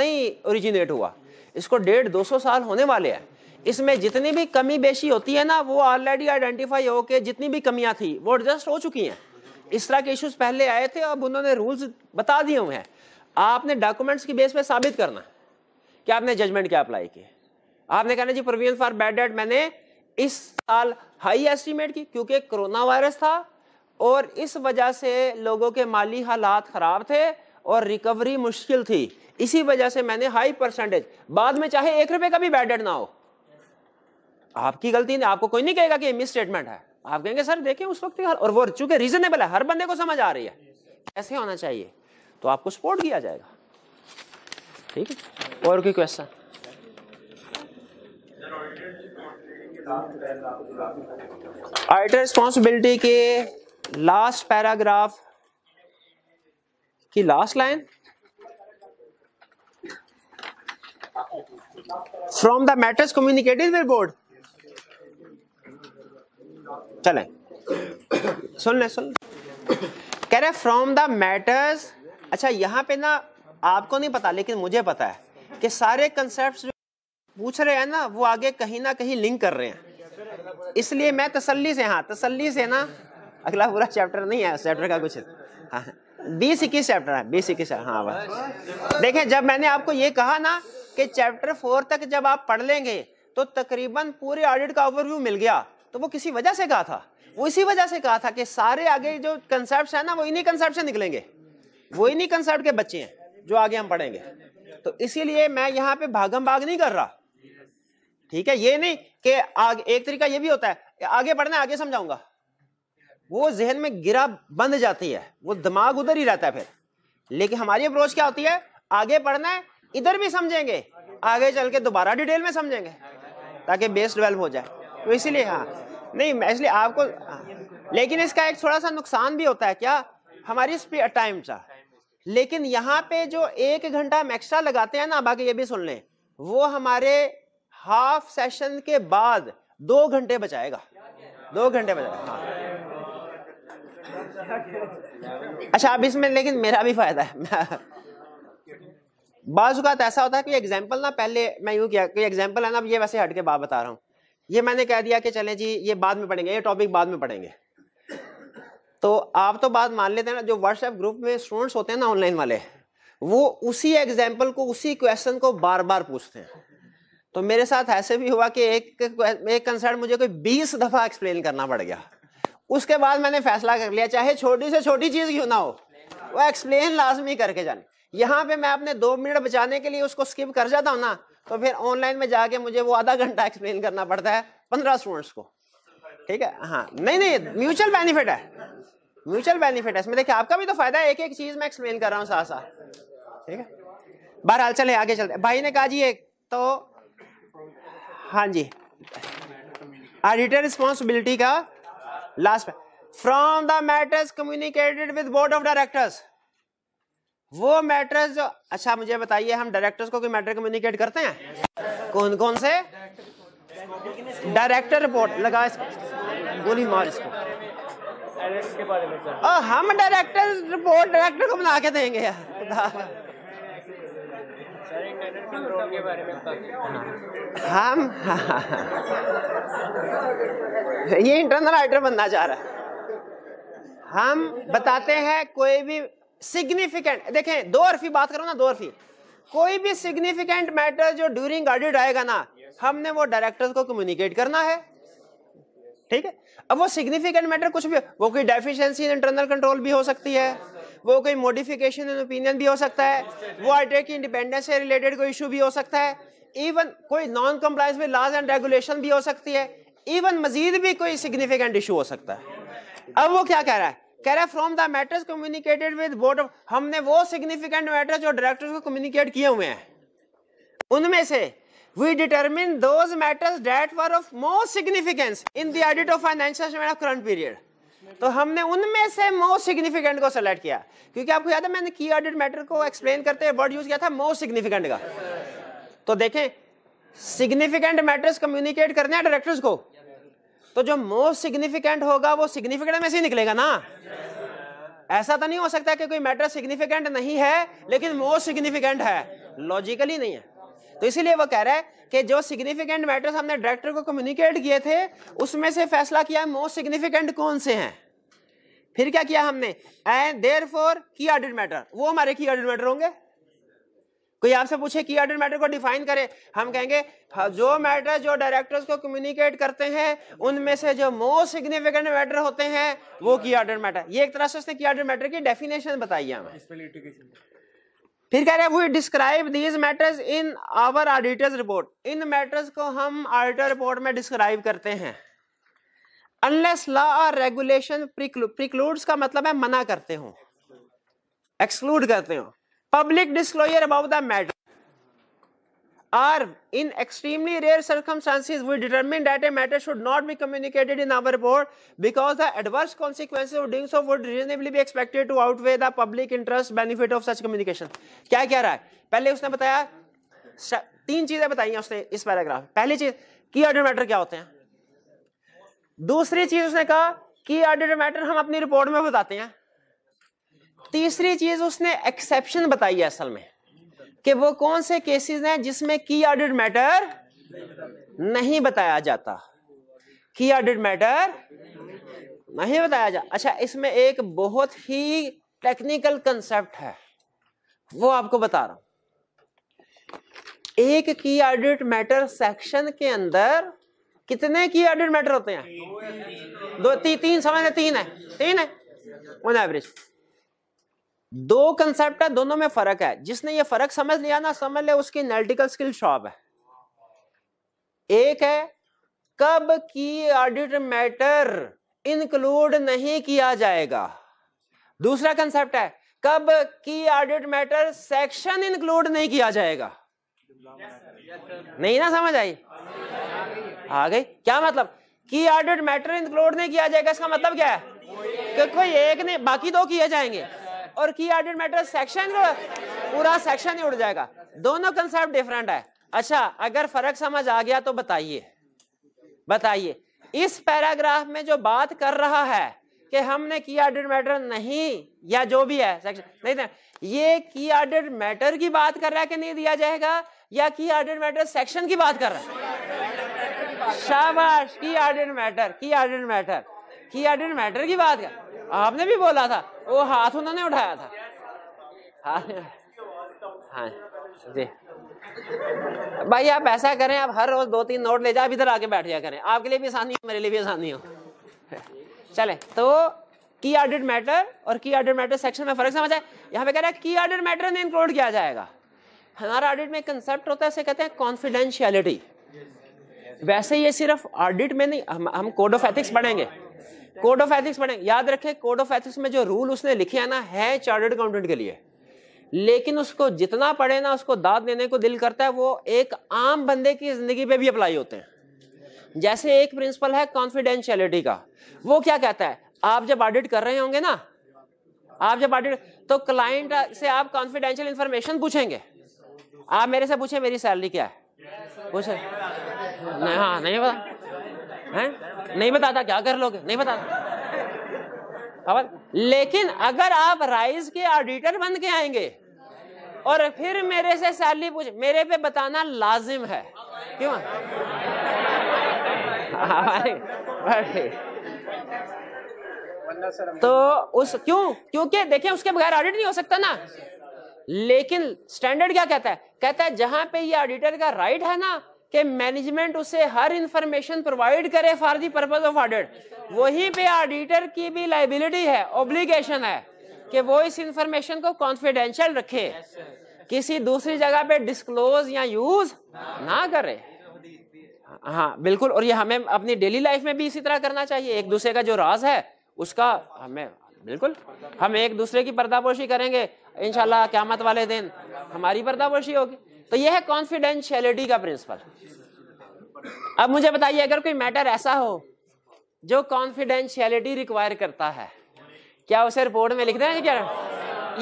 नहीं ओरिजिनेट हुआ इसको डेढ़ दो सौ साल होने वाले हैं इसमें जितनी भी कमी बेशी होती है ना वो ऑलरेडी आइडेंटिफाई होकर जितनी भी कमियां थी वो एडजस्ट हो चुकी हैं इस तरह के इश्यूज पहले आए थे अब उन्होंने रूल्स बता दिए हुए हैं आपने डॉक्यूमेंट्स की बेस पे साबित करना कि आपने जजमेंट क्या अप्लाई की आपने कहना जी प्रोविजन फॉर बैड डेट मैंने इस साल हाई एस्टीमेट की क्योंकि कोरोना वायरस था और इस वजह से लोगों के माली हालात ख़राब थे और रिकवरी मुश्किल थी इसी वजह से मैंने हाई परसेंटेज बाद में चाहे एक रुपए का भी बैड डेट ना हो आपकी गलती नहीं आपको कोई नहीं कहेगा कि मिस स्टेटमेंट है आप कहेंगे सर देखें उस वक्त और वो चूंकि रीजनेबल है हर बंदे को समझ आ रही है ऐसे होना चाहिए तो आपको सपोर्ट किया जाएगा ठीक है और कोई क्वेश्चन आइटर रिस्पॉन्सिबिलिटी के लास्ट पैराग्राफ की last line from the matters communicated with board चलें सुन ले सुन कह रहे फ्रॉम द मैटर्स अच्छा यहाँ पे ना आपको नहीं पता लेकिन मुझे पता है कि सारे कंसेप्ट जो पूछ रहे हैं ना वो आगे कहीं ना कहीं लिंक कर रहे हैं इसलिए मैं तसल्ली से हाँ तसल्ली से ना अगला पूरा चैप्टर नहीं है उस चैप्टर का कुछ हाँ, हाँ। बीस इक्कीस चैप्टर है बीस इक्कीस हाँ बस देखें जब मैंने आपको ये कहा ना कि चैप्टर फोर तक जब आप पढ़ लेंगे तो तकरीबन पूरे ऑडिट का ओवरव्यू मिल गया तो वो किसी वजह से कहा था वो इसी वजह से कहा था कि सारे आगे जो कंसेप्ट है ना वो इन्हीं कंसेप्ट से निकलेंगे वो इन्हीं कंसेप्ट के बच्चे हैं जो आगे हम पढ़ेंगे तो इसीलिए मैं यहाँ पे भागम भाग नहीं कर रहा ठीक है ये नहीं कि आगे एक तरीका ये भी होता है आगे पढ़ना आगे समझाऊंगा वो जहन में गिरा बंद जाती है वो दिमाग उधर ही रहता है फिर लेकिन हमारी अप्रोच क्या होती है आगे पढ़ना है इधर भी समझेंगे आगे चल के दोबारा डिटेल में समझेंगे ताकि बेस डेवेल्प हो जाए तो इसीलिए हाँ नहीं इसलिए आपको हाँ। लेकिन इसका एक थोड़ा सा नुकसान भी होता है क्या हमारी टाइम सा लेकिन यहाँ पे जो एक घंटा हम एक्स्ट्रा लगाते हैं ना बाकी ये भी सुन लें वो हमारे हाफ सेशन के बाद दो घंटे बचाएगा दो घंटे बचाएगा हाँ। अच्छा अब इसमें लेकिन मेरा भी फायदा है बाजुकात ऐसा होता है कि एग्जाम्पल ना पहले मैं यूँ किया कि एग्जाम्पल है ना अब ये वैसे हट के बात बता रहा हूँ ये मैंने कह दिया कि चलें जी ये बाद में पढ़ेंगे ये टॉपिक बाद में पढ़ेंगे तो आप तो बात मान लेते हैं ना जो व्हाट्सएप ग्रुप में स्टूडेंट्स होते हैं ना ऑनलाइन वाले वो उसी एग्जाम्पल को उसी क्वेश्चन को बार बार पूछते हैं तो मेरे साथ ऐसे भी हुआ कि एक एक कंसर्ट मुझे कोई बीस दफ़ा एक्सप्लेन करना पड़ गया उसके बाद मैंने फैसला कर लिया चाहे छोटी से छोटी चीज़ क्यों ना हो वो एक्सप्लेन लाजमी करके जाने यहाँ पे मैं अपने दो मिनट बचाने के लिए उसको स्किप कर जाता हूँ ना तो फिर ऑनलाइन में जाके मुझे वो आधा घंटा एक्सप्लेन करना पड़ता है पंद्रह स्टूडेंट्स को ठीक है हाँ नहीं नहीं म्यूचुअल बेनिफिट है म्यूचुअल बेनिफिट है इसमें देखिए आपका भी तो फायदा है एक एक चीज में एक्सप्लेन कर रहा हूँ साथ साथ ठीक है बहरहाल चले आगे चलते भाई ने कहा जी एक तो हाँ जी एडिटर रिस्पॉन्सिबिलिटी का last from the matters communicated with board of directors वो मैटर्स जो अच्छा मुझे बताइए हम डायरेक्टर्स को कोई मैटर कम्युनिकेट करते हैं कौन कौन से डायरेक्टर रिपोर्ट लगा इसको गोली मार इसको के बारे में और हम डायरेक्टर रिपोर्ट डायरेक्टर को बना के देंगे यार हम ये इंटरनल राइटर बनना चाह रहा है हम बताते हैं कोई भी सिग्निफिकेंट देखें दो अरफी बात करो ना दो अरफी कोई भी सिग्निफिकेंट मैटर जो ड्यूरिंग ऑडिट आएगा ना हमने वो डायरेक्टर को कम्युनिकेट करना है ठीक है अब वो सिग्निफिकेंट मैटर कुछ भी वो कोई डेफिशिएंसी इन इंटरनल कंट्रोल भी हो सकती है वो कोई मॉडिफिकेशन इन ओपिनियन भी हो सकता है वो आईटीआई की इंडिपेंडेंस से रिलेटेड कोई इशू भी हो सकता है इवन कोई नॉन कंप्लाइंस में लॉज एंड रेगुलेशन भी हो सकती है इवन मजीद भी कोई सिग्निफिकेंट इशू हो सकता है अब वो क्या कह रहा है कह रहा है from the matters communicated with board of हमने वो सिग्निफिकेंट मैटर्स जो डायरेक्टर्स को कम्युनिकेट किए हुए हैं उनमें से we determine those matters that were of most significance in the audit of financial statement of current period तो हमने उनमें से मोस्ट सिग्निफिकेंट को सेलेक्ट किया क्योंकि आपको याद है मैंने की ऑडिट मैटर को एक्सप्लेन करते वर्ड यूज किया था मोस्ट सिग्निफिकेंट का तो देखें सिग्निफिकेंट मैटर्स कम्युनिकेट करने हैं डायरेक्टर्स को तो जो मोस्ट सिग्निफिकेंट होगा वो सिग्निफिकेंट में से ही निकलेगा ना yes, ऐसा तो नहीं हो सकता कि कोई मैटर सिग्निफिकेंट नहीं है लेकिन मोस्ट सिग्निफिकेंट है लॉजिकली नहीं है तो इसीलिए वो कह रहा है कि जो सिग्निफिकेंट मैटर्स हमने डायरेक्टर को कम्युनिकेट किए थे उसमें से फैसला किया मोस्ट सिग्निफिकेंट कौन से हैं फिर क्या किया हमने and therefore key audit matter वो हमारे की ऑडिट मैटर होंगे कोई आपसे पूछे की ऑर्डर मैटर को डिफाइन करे हम कहेंगे हाँ, जो मैटर जो डायरेक्टर्स को कम्युनिकेट करते हैं उनमें से जो मोस्ट सिग्निफिकेंट मैटर होते हैं वो की ऑर्डर मैटर ये एक तरह से उसने की ऑर्डर मैटर की डेफिनेशन बताई है हमें फिर कह रहे हैं we describe these matters in our auditors report इन मैटर्स को हम ऑडिटर रिपोर्ट में डिस्क्राइब करते हैं अनलेस लॉ और रेगुलेशन प्रिक्लूड्स का मतलब है मना करते हो एक्सक्लूड करते हो public disclosure about the matter or in extremely rare circumstances we determine that a matter should not be communicated in our board because the adverse consequences of doing so would reasonably be expected to outweigh the public interest benefit of such communication क्या कह रहा है पहले उसने बताया तीन चीजें बताई हैं उसने इस पैराग्राफ पहली चीज की ऑर्डर मैटर क्या होते हैं दूसरी चीज उसने कहा की ऑर्डर मैटर हम अपनी रिपोर्ट में बताते हैं तीसरी चीज उसने एक्सेप्शन बताई है असल में कि वो कौन से केसेस हैं जिसमें की ऑडिट मैटर नहीं बताया जाता की ऑडिट मैटर नहीं बताया जा अच्छा इसमें एक बहुत ही टेक्निकल कंसेप्ट है वो आपको बता रहा हूं एक की ऑडिट मैटर सेक्शन के अंदर कितने की ऑडिट मैटर होते हैं दो ती, तीन समझ तीन है तीन है ऑन एवरेज दो कंसेप्ट है दोनों में फर्क है जिसने ये फर्क समझ लिया ना समझ ले उसकी एनालिटिकल स्किल शॉप है एक है कब की ऑडिट मैटर इंक्लूड नहीं किया जाएगा दूसरा कंसेप्ट है कब की ऑडिट मैटर सेक्शन इंक्लूड नहीं किया जाएगा नहीं ना समझ आई आ गई क्या मतलब की ऑडिट मैटर इंक्लूड नहीं किया जाएगा इसका मतलब क्या है कोई एक नहीं बाकी दो किए जाएंगे और की ऑर्डिनेट मैटर सेक्शन पूरा सेक्शन ही उड़ जाएगा दोनों कंसेप्ट डिफरेंट है अच्छा अगर फर्क समझ आ गया तो बताइए बताइए इस पैराग्राफ में जो बात कर रहा है कि हमने की ऑर्डिनेट मैटर नहीं या जो भी है सेक्शन नहीं ना ये की ऑर्डिनेट मैटर की बात कर रहा है कि नहीं दिया जाएगा या की ऑर्डिनेट मैटर सेक्शन की बात कर रहा है शाबाश की ऑर्डिनेट मैटर की ऑर्डिनेट मैटर की ऑर्डिनेट मैटर की बात कर आपने भी बोला था वो हाथ उन्होंने उठाया था हाँ, हाँ जी भाई आप ऐसा करें आप हर रोज दो तीन नोट ले जाए इधर आके बैठ जाया करें आपके लिए भी आसानी हो मेरे लिए भी आसानी हो चले तो की ऑडिट मैटर और की ऑडिट मैटर सेक्शन में फर्क समझ आए यहाँ पे कह रहा है की ऑडिट मैटर में इंक्लूड किया जाएगा हमारा ऑडिट में कंसेप्ट होता है कहते हैं कॉन्फिडेंशियलिटी वैसे ये सिर्फ ऑडिट में नहीं हम कोड ऑफ एथिक्स पढ़ेंगे कोड ऑफ एथिक्स पढ़ेंगे याद रखें कोड ऑफ एथिक्स में जो रूल उसने लिखे है ना है चार्टर्ड अकाउंटेंट के लिए लेकिन उसको जितना पढ़े ना उसको दाद देने को दिल करता है वो एक आम बंदे की जिंदगी पे भी अप्लाई होते हैं जैसे एक प्रिंसिपल है कॉन्फिडेंशियलिटी का वो क्या कहता है आप जब ऑडिट कर रहे होंगे ना आप जब ऑडिट तो क्लाइंट से आप कॉन्फिडेंशियल इंफॉर्मेशन पूछेंगे आप मेरे से पूछे मेरी सैलरी क्या है पूछे नहीं हाँ नहीं पता है नहीं बताता क्या कर लोगे नहीं बताता अब लेकिन अगर आप राइज के ऑडिटर बन के आएंगे और फिर मेरे से सैलरी पूछ मेरे पे बताना लाजिम है क्यों तो उस क्यों क्योंकि देखिए उसके बगैर ऑडिट नहीं हो सकता ना लेकिन स्टैंडर्ड क्या कहता है कहता है जहां पे ये ऑडिटर का राइट है ना कि मैनेजमेंट उसे हर इंफॉर्मेशन प्रोवाइड करे for the purpose of audit वहीं पे ऑडिटर की भी लाइबिलिटी है ऑब्लिगेशन है कि वो इस इंफॉर्मेशन को कॉन्फिडेंशियल रखे किसी दूसरी जगह पे डिस्क्लोज या यूज ना करे हाँ बिल्कुल और ये हमें अपनी डेली लाइफ में भी इसी तरह करना चाहिए एक दूसरे का जो राज है उसका हमें बिल्कुल हम एक दूसरे की पर्दापोशी करेंगे इनशाला क्यामत वाले दिन हमारी पर्दापोशी होगी तो यह है कॉन्फिडेंशियलिटी का प्रिंसिपल अब मुझे बताइए अगर कोई मैटर ऐसा हो जो कॉन्फिडेंशियलिटी रिक्वायर करता है क्या उसे रिपोर्ट में लिख देना क्या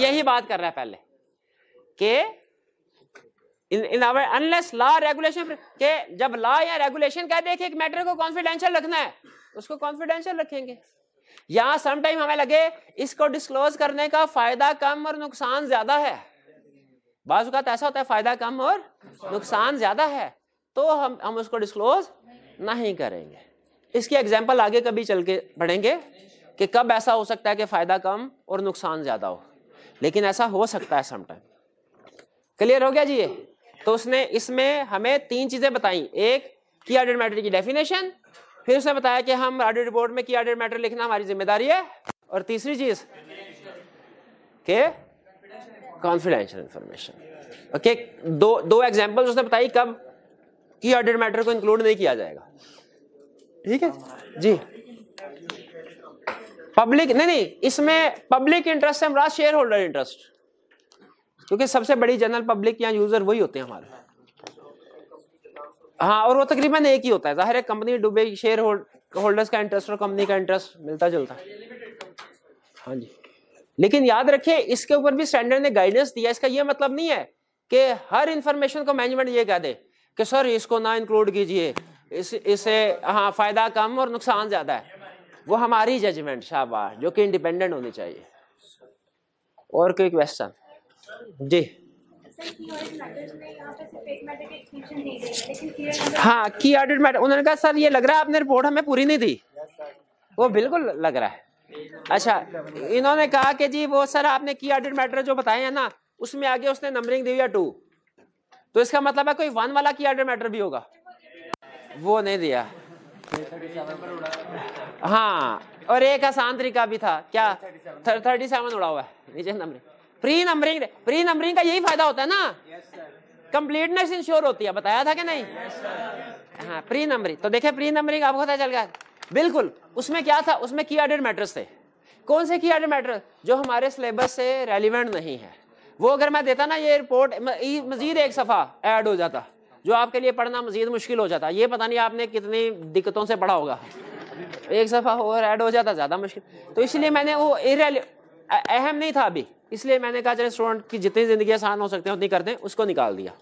यही बात कर रहा है पहले के in our unless law regulation के जब लॉ या रेगुलेशन कह देखे एक मैटर को कॉन्फिडेंशियल रखना है उसको कॉन्फिडेंशियल रखेंगे या समटाइम हमें लगे इसको डिस्क्लोज करने का फायदा कम और नुकसान ज्यादा है बाज ऐसा होता है फायदा कम और नुकसान ज्यादा है तो हम हम उसको डिस्क्लोज नहीं करेंगे इसकी एग्जाम्पल आगे कभी चल के पढ़ेंगे कि कब ऐसा हो सकता है कि फायदा कम और नुकसान ज्यादा हो लेकिन ऐसा हो सकता है समटाइम क्लियर हो गया जी ये तो उसने इसमें हमें तीन चीजें बताई एक की ऑडिट मैटर की डेफिनेशन फिर उसने बताया कि हम ऑडिट रिपोर्ट में की ऑडिट मैटर लिखना हमारी जिम्मेदारी है और तीसरी चीज के कॉन्फिडेंशियल इंफॉर्मेशन ओके दो दो एग्जाम्पल्स उसने बताई कब की ऑडिट मैटर को इंक्लूड नहीं किया जाएगा ठीक है जी पब्लिक नहीं नहीं इसमें पब्लिक इंटरेस्ट से हमारा शेयर होल्डर इंटरेस्ट क्योंकि सबसे बड़ी जनरल पब्लिक या यूजर वही होते हैं हमारे हाँ और वो तकरीबन एक ही होता है जाहिर है कंपनी डूबे शेयर होल्डर्स का इंटरेस्ट और कंपनी का इंटरेस्ट मिलता जुलता हाँ जी लेकिन याद रखिए इसके ऊपर भी स्टैंडर्ड ने गाइडेंस दिया इसका यह मतलब नहीं है कि हर इंफॉर्मेशन को मैनेजमेंट ये कह दे कि सर इसको ना इंक्लूड कीजिए इस इसे हाँ फायदा कम और नुकसान ज्यादा है वो हमारी जजमेंट शाबाश जो कि इंडिपेंडेंट होनी चाहिए और कोई क्वेश्चन जी हाँ की ऑडिट मैटर उन्होंने कहा सर ये लग रहा है आपने रिपोर्ट हमें पूरी नहीं दी वो बिल्कुल लग रहा है अच्छा इन्होंने कहा कि जी वो सर आपने की ऑडिट मैटर जो बताए हैं ना उसमें आगे उसने नंबरिंग दी हुई है टू तो इसका मतलब है कोई वन वाला की ऑर्डर मैटर भी होगा वो नहीं दिया हाँ और एक आसान तरीका भी था क्या थर्टी सेवन उड़ा हुआ है नीचे numbering pre numbering pre numbering का यही फायदा होता है ना कंप्लीटनेस इंश्योर होती है बताया था कि नहीं हाँ प्री नंबरिंग तो देखे प्री नंबरिंग आपको पता चल गया बिल्कुल उसमें क्या था उसमें की एडेड मैटर्स थे कौन से की एडेड मैटर्स जो हमारे सिलेबस से रेलिवेंट नहीं है वो अगर मैं देता ना ये रिपोर्ट मजीद एक सफ़ा ऐड हो जाता जो आपके लिए पढ़ना मजीद मुश्किल हो जाता ये पता नहीं आपने कितनी दिक्कतों से पढ़ा होगा एक सफ़ा और ऐड हो जाता ज़्यादा मुश्किल तो इसलिए मैंने वो इरेल अहम नहीं था अभी इसलिए मैंने कहा चले स्टूडेंट की जितनी ज़िंदगी आसान हो सकते हैं उतनी कर दें उसको निकाल दिया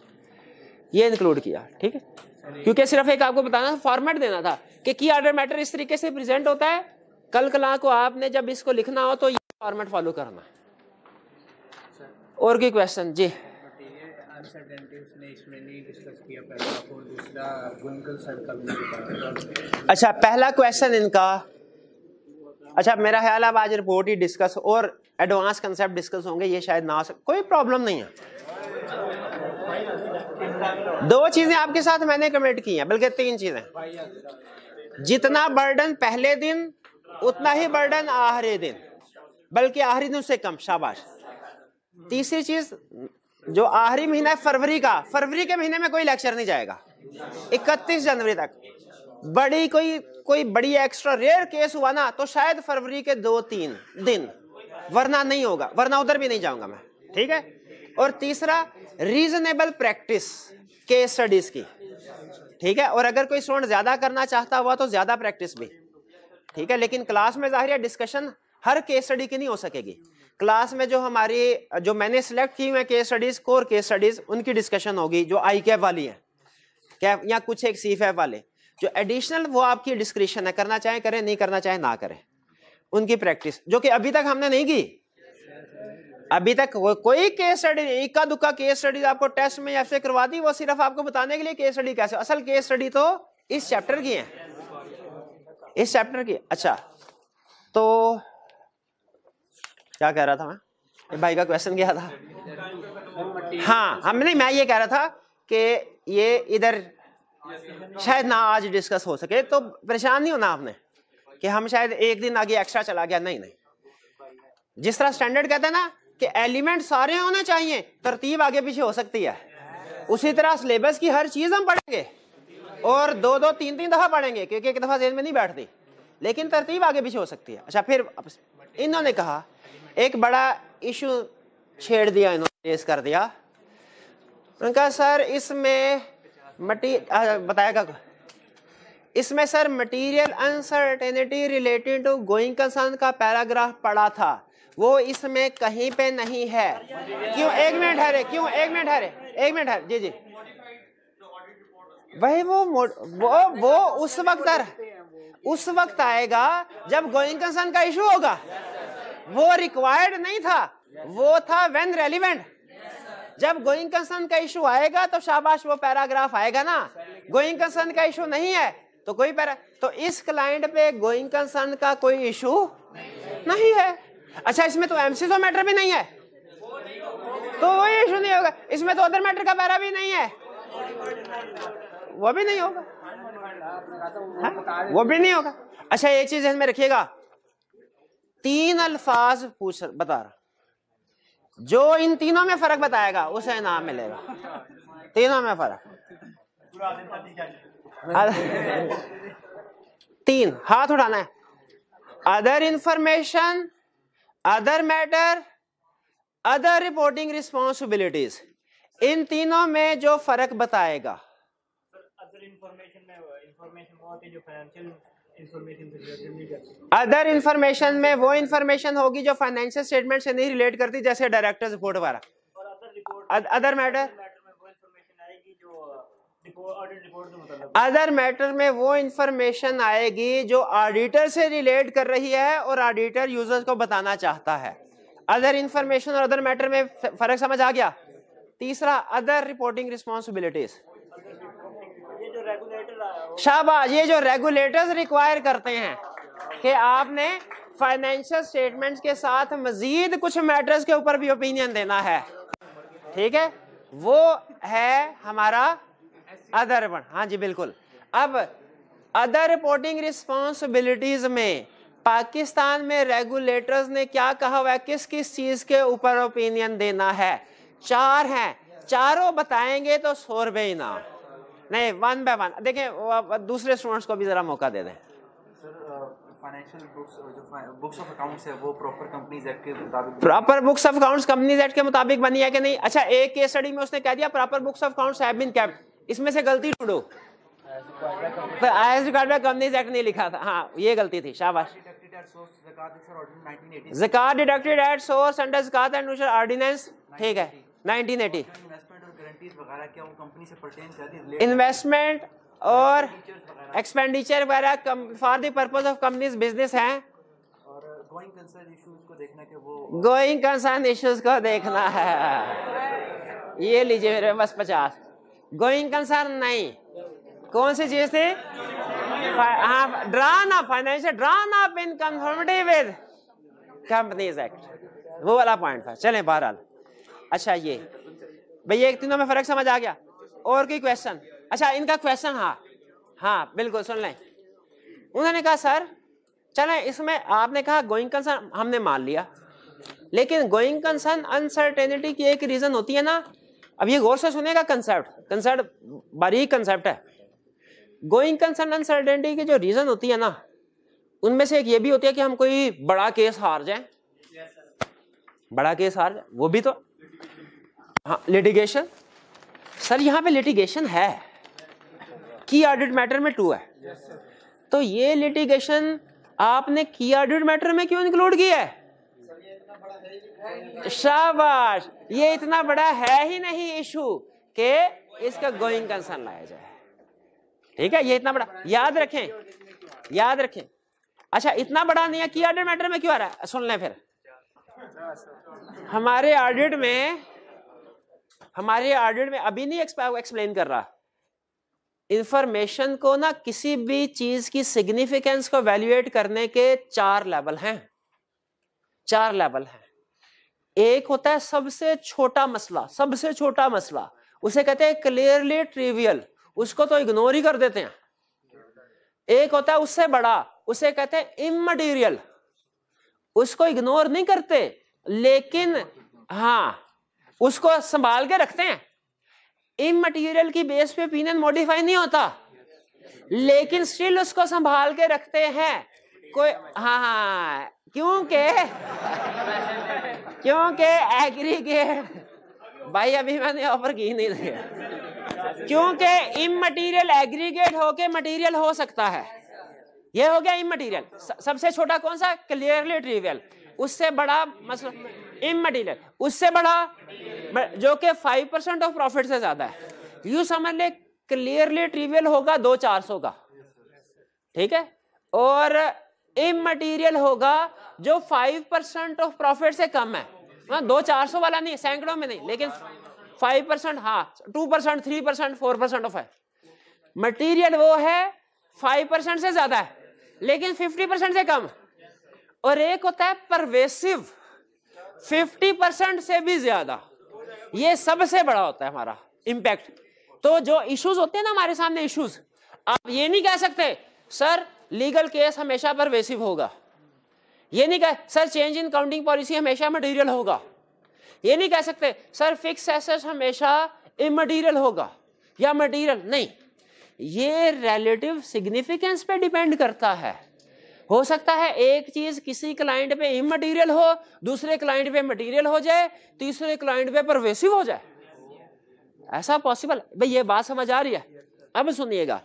ये इंक्लूड किया ठीक है क्योंकि सिर्फ एक आपको बताना फॉर्मेट देना था कि की ऑर्डर मैटर इस तरीके से प्रेजेंट होता है कल कला को आपने जब इसको लिखना हो तो ये फॉर्मेट फॉलो करना और की क्वेश्चन जी अच्छा पहला क्वेश्चन इनका अच्छा मेरा ख्याल अब आज रिपोर्ट ही डिस्कस और एडवांस कंसेप्ट डिस्कस होंगे ये शायद ना हो कोई प्रॉब्लम नहीं है दो चीजें आपके साथ मैंने कमेंट की हैं बल्कि तीन चीजें जितना बर्डन पहले दिन उतना ही बर्डन आहरे दिन बल्कि आहरी दिन से कम शाबाश तीसरी चीज जो आखिरी महीना है फरवरी का फरवरी के महीने में कोई लेक्चर नहीं जाएगा 31 जनवरी तक बड़ी कोई कोई बड़ी एक्स्ट्रा रेयर केस हुआ ना तो शायद फरवरी के दो तीन दिन वरना नहीं होगा वरना उधर भी नहीं जाऊंगा मैं ठीक है और तीसरा रीजनेबल प्रैक्टिस के स्टडीज की ठीक है और अगर कोई स्टूडेंट ज्यादा करना चाहता हुआ तो ज्यादा प्रैक्टिस भी ठीक है लेकिन क्लास में जाहिर है डिस्कशन हर केस स्टडी की नहीं हो सकेगी क्लास में जो हमारी जो मैंने सिलेक्ट की हुई case studies core case studies उनकी डिस्कशन होगी जो आई कैफ वाली है कैफ या कुछ एक सी फैफ वाले जो एडिशनल वो आपकी डिस्क्रिप्शन है करना चाहे करें नहीं करना चाहे ना करें उनकी प्रैक्टिस जो कि अभी तक हमने नहीं की अभी तक वो कोई केस स्टडी नहीं इक्का दुक्का केस स्टडी आपको टेस्ट में ऐसे करवा दी वो सिर्फ आपको बताने के लिए केस स्टडी कैसे असल केस स्टडी तो इस चैप्टर की है इस चैप्टर की अच्छा तो क्या कह रहा था मैं भाई का क्वेश्चन क्या था हाँ हम हाँ, नहीं मैं ये कह रहा था कि ये इधर शायद ना आज डिस्कस हो सके तो परेशान नहीं होना आपने कि हम शायद एक दिन आगे एक्स्ट्रा चला गया नहीं नहीं जिस तरह स्टैंडर्ड कहते हैं ना कि एलिमेंट सारे होने चाहिए तरतीब आगे पीछे हो सकती है उसी तरह सिलेबस की हर चीज हम पढ़ेंगे और दो दो तीन तीन दफा पढ़ेंगे क्योंकि एक दफा जेल में नहीं बैठती लेकिन तरतीब आगे पीछे हो सकती है अच्छा फिर इन्होंने कहा एक बड़ा इशू छेड़ दिया इन्होंने कर दिया उनका सर इसमें मटी बताएगा इसमें sir material uncertainty related to going concern का पैराग्राफ पढ़ा था वो इसमें कहीं पे नहीं है क्यों एक मिनट ठहरे क्यों एक मिनट ठहरे एक मिनट ठहरे जी जी वही वो वो वो उस वक्त उस वक्त आएगा जब गोइंग कंसर्न का इशू होगा वो रिक्वायर्ड नहीं था वो था वेन रेलिवेंट जब गोइंग कंसर्न का इशू आएगा तो शाबाश वो पैराग्राफ आएगा ना गोइंग कंसर्न का इशू नहीं है तो कोई पैरा तो इस क्लाइंट पे गोइंग कंसर्न का कोई इशू नहीं है अच्छा इसमें तो एमसीस मैटर भी नहीं है तो वही इशू नहीं होगा इसमें तो अदर मैटर का पैरा भी नहीं है वो भी नहीं होगा हाँ? वो भी नहीं होगा अच्छा एक चीज इसमें रखिएगा तीन अल्फाज पूछ बता रहा जो इन तीनों में फर्क बताएगा उसे इनाम मिलेगा तीनों में फर्क तीन हाथ उठाना है other information other matter other reporting responsibilities इन तीनों में जो फर्क बताएगा अदर इंफॉर्मेशन में वो इंफॉर्मेशन होगी जो फाइनेंशियल स्टेटमेंट से नहीं रिलेट करती जैसे डायरेक्टर्स रिपोर्ट वाला अदर मैटर अदर मैटर में वो इंफॉर्मेशन आएगी जो ऑडिटर से रिलेट कर रही है और ऑडिटर यूजर्स को बताना चाहता है अदर इंफॉर्मेशन और अदर मैटर में फर्क समझ आ गया तीसरा अदर रिपोर्टिंग रिस्पॉन्सिबिलिटीज शाबाश ये जो रेगुलेटर्स रिक्वायर करते हैं कि आपने फाइनेंशियल स्टेटमेंट्स के साथ मजीद कुछ मैटर्स के ऊपर भी ओपिनियन देना है ठीक है वो है हमारा अदर्पण हाँ जी बिल्कुल अब अदर रिपोर्टिंग रिस्पॉन्सिबिलिटीज में पाकिस्तान में रेगुलेटर्स ने क्या कहा हुआ है किस किस चीज के ऊपर ओपिनियन देना है चार हैं चारों बताएंगे तो सौ रुपये ना नहीं वन बाय वन देखें दूसरे स्टूडेंट्स को भी जरा मौका दे दें financial books books of accounts है वो प्रॉपर कंपनीज एक्ट के मुताबिक proper books of accounts companies act के मुताबिक बनी है कि नहीं अच्छा एक केस स्टडी में उसने कह दिया proper books of accounts have been kept इसमें से गलती ढूंढो आई एस रिकॉर्ड बाय कंपनीज एक्ट नहीं लिखा था हाँ ये गलती थी शाबाश zakat deducted at source under zakat and ordinance ठीक है 1980 इन्वेस्टमेंट और एक्सपेंडिचर वगैरह for the purpose of companies business हैं गोइंग कंसर्न इश्यूज को देखना है ये लीजिए मेरे बस पचास गोइंग कंसर्न नहीं कौन सी चीज थी drawn of financial drawn of in conformity with companies act वो वाला पॉइंट था चले बहरहाल अच्छा ये भैया एक तीनों में फर्क समझ आ गया और कोई क्वेश्चन अच्छा इनका क्वेश्चन हाँ हाँ बिल्कुल सुन लें उन्होंने कहा सर चले इसमें आपने कहा गोइंग कंसर्न हमने मान लिया लेकिन गोइंग कंसर्न अनसर्टेनिटी की एक रीजन होती है ना अब ये गौर से सुनेगा कंसेप्ट कंसेप्ट बारीक कंसेप्ट है गोइंग कंसर्न अनसर्टेनिटी की जो रीज़न होती है ना उनमें से एक ये भी होती है कि हम कोई बड़ा केस हार जाए बड़ा केस हार जाए वो भी तो हाँ लिटिगेशन सर यहाँ पे लिटिगेशन है की ऑडिट मैटर में टू है तो ये लिटिगेशन आपने की ऑडिट मैटर में क्यों इंक्लूड किया है शाबाश ये इतना बड़ा है ही नहीं इशू के इसका गोइंग कंसर्न लाया जाए ठीक है ये इतना बड़ा याद रखें याद रखें अच्छा इतना बड़ा नहीं है कि ऑर्डर मैटर में क्यों आ रहा है सुन लें फिर हमारे ऑडिट में हमारे ऑडिट में अभी नहीं एक्सप्लेन कर रहा इंफॉर्मेशन को ना किसी भी चीज की सिग्निफिकेंस को वैल्यूएट करने के चार लेवल हैं चार लेवल हैं एक होता है सबसे छोटा मसला सबसे छोटा मसला उसे कहते हैं क्लियरली ट्रिवियल उसको तो इग्नोर ही कर देते हैं एक होता है उससे बड़ा उसे कहते हैं इमटीरियल उसको इग्नोर नहीं करते लेकिन हाँ उसको संभाल के रखते हैं इमटीरियल की बेस पे ओपिनियन मॉडिफाई नहीं होता लेकिन स्टिल उसको संभाल के रखते हैं कोई हाँ, हाँ क्योंकि क्योंकि एग्रीगेट भाई अभी मैंने ऑफर की नहीं थी क्योंकि इमटीरियल एग्रीगेट होके मटेरियल हो सकता है ये हो गया इमटीरियल सबसे छोटा कौन सा क्लियरली ट्रिवियल उससे बड़ा मसला इमटीरियल उससे बड़ा जो कि फाइव परसेंट ऑफ प्रॉफिट से ज्यादा है यू समझ ले क्लियरली ट्रिवियल होगा दो चार सौ का ठीक है और इमटीरियल होगा जो फाइव परसेंट ऑफ प्रॉफिट से कम है ना दो चार सौ वाला नहीं सैकड़ों में नहीं लेकिन फाइव परसेंट हाँ two percent three percent four percent of है मटीरियल वो है फाइव परसेंट से ज्यादा है लेकिन फिफ्टी परसेंट से कम और एक होता है परवेसिव फिफ्टी परसेंट से भी ज्यादा ये सबसे बड़ा होता है हमारा इम्पैक्ट तो जो इश्यूज होते हैं ना हमारे सामने इश्यूज आप ये नहीं कह सकते सर लीगल केस हमेशा परवेसिव होगा ये नहीं कह sir change in accounting policy हमेशा मटेरियल होगा ये नहीं कह सकते सर फिक्स एसेस हमेशा इमटीरियल होगा या मटीरियल नहीं ये रिलेटिव सिग्निफिकेंस पे डिपेंड करता है हो सकता है एक चीज किसी क्लाइंट पे इमटीरियल हो दूसरे क्लाइंट पे मटेरियल हो जाए तीसरे क्लाइंट पे परवेसिव हो जाए ऐसा पॉसिबल भाई ये बात समझ आ रही है अब सुनिएगा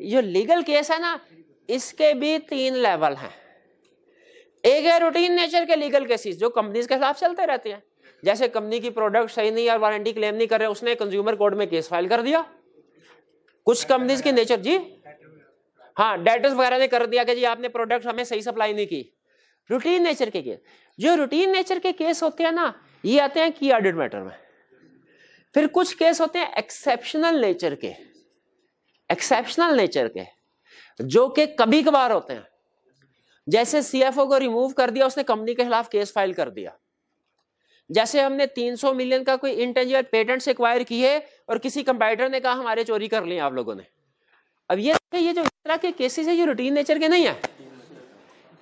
जो लीगल केस है ना इसके भी तीन लेवल हैं एक है रूटीन नेचर के लीगल केसेस जो कंपनीज के खिलाफ चलते रहते हैं जैसे कंपनी की प्रोडक्ट सही नहीं और वारंटी क्लेम नहीं कर रहे उसने कंज्यूमर कोर्ट में केस फाइल कर दिया कुछ कंपनीज की नेचर जी हाँ डेटर्स वगैरह ने कर दिया कि जी आपने प्रोडक्ट हमें सही सप्लाई नहीं की रूटीन नेचर के केस जो रूटीन नेचर के केस होते हैं ना ये आते हैं की ऑडिट मैटर में फिर कुछ केस होते हैं एक्सेप्शनल नेचर के एक्सेप्शनल नेचर के जो कि कभी कभार होते हैं जैसे सीएफओ को रिमूव कर दिया उसने कंपनी के खिलाफ केस फाइल कर दिया जैसे हमने सौ मिलियन का कोई इंटेंजिबल पेटेंट से एक्वायर किए और किसी कंप्यूटर ने कहा हमारे चोरी कर ली आप लोगों ने अब ये ये जो इस तरह के केसेस है ये रूटीन नेचर के नहीं है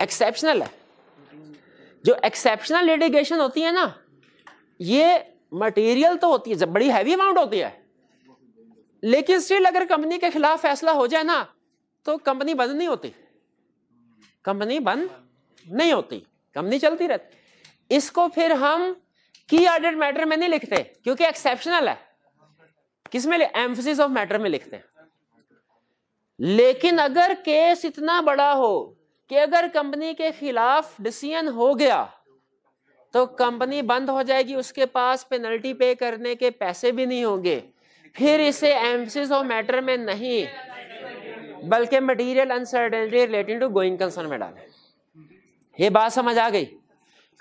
एक्सेप्शनल है जो एक्सेप्शनल लिटिगेशन होती है ना ये मटेरियल तो होती है जब बड़ी हैवी अमाउंट होती है लेकिन स्टिल अगर कंपनी के खिलाफ फैसला हो जाए ना तो कंपनी बंद नहीं होती कंपनी बंद नहीं होती कंपनी चलती रहती इसको फिर हम की ऑर्डर मैटर में नहीं लिखते क्योंकि एक्सेप्शनल है किस में एम्फोसिस ऑफ मैटर में लिखते हैं लेकिन अगर केस इतना बड़ा हो कि अगर कंपनी के खिलाफ डिसीजन हो गया तो कंपनी बंद हो जाएगी उसके पास पेनल्टी पे करने के पैसे भी नहीं होंगे फिर इसे एम्फोसिस ऑफ मैटर में नहीं बल्कि material uncertainty relating to going concern में डालें ये बात समझ आ गई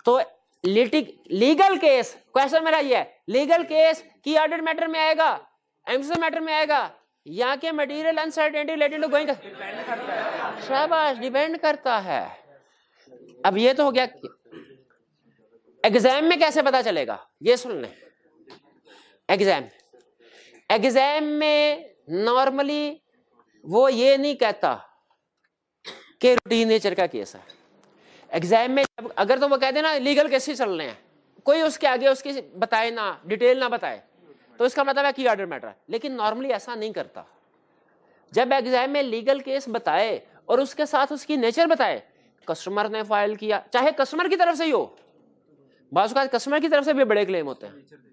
तो लिटिक लीगल केस क्वेश्चन मेरा ये है लीगल केस की ऑर्डर मैटर में आएगा एम्स मैटर में आएगा या के material uncertainty related to going शाबाश डिपेंड करता है अब ये तो हो गया एग्जाम में कैसे पता चलेगा ये सुन लें एग्जाम एग्जाम में नॉर्मली वो ये नहीं कहता कि रूटीन नेचर का केस है एग्जाम में जब अगर तो वो कहते ना लीगल केसेस चल रहे हैं कोई उसके आगे उसकी बताए ना डिटेल ना बताए तो इसका मतलब है कि ऑर्डर मैटर है लेकिन नॉर्मली ऐसा नहीं करता जब एग्जाम में लीगल केस बताए और उसके साथ उसकी नेचर बताए कस्टमर ने फाइल किया चाहे कस्टमर की तरफ से ही हो बाजू कस्टमर की तरफ से भी बड़े क्लेम होते हैं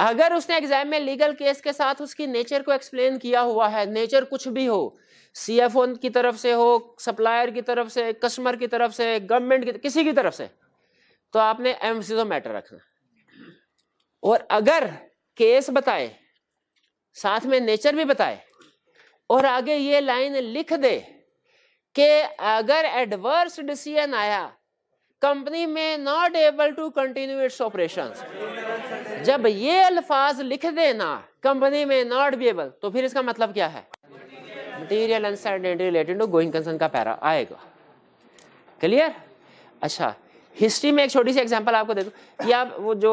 अगर उसने एग्जाम में लीगल केस के साथ उसकी नेचर को एक्सप्लेन किया हुआ है नेचर कुछ भी हो सी एफ ओ की तरफ से हो सप्लायर की तरफ से कस्टमर की तरफ से गवर्नमेंट की किसी की तरफ से तो आपने एम सी मैटर रखना और अगर केस बताए साथ में नेचर भी बताए और आगे ये लाइन लिख दे कि अगर एडवर्स डिसीजन आया कंपनी में not able to continue its operations जब ये अल्फाज लिख देना कंपनी में नॉट बी एबल तो फिर इसका मतलब क्या है material uncertainty related to going concern का पैरा आएगा क्लियर अच्छा हिस्ट्री में एक छोटी सी एग्जांपल आपको दे दूँ कि आप वो जो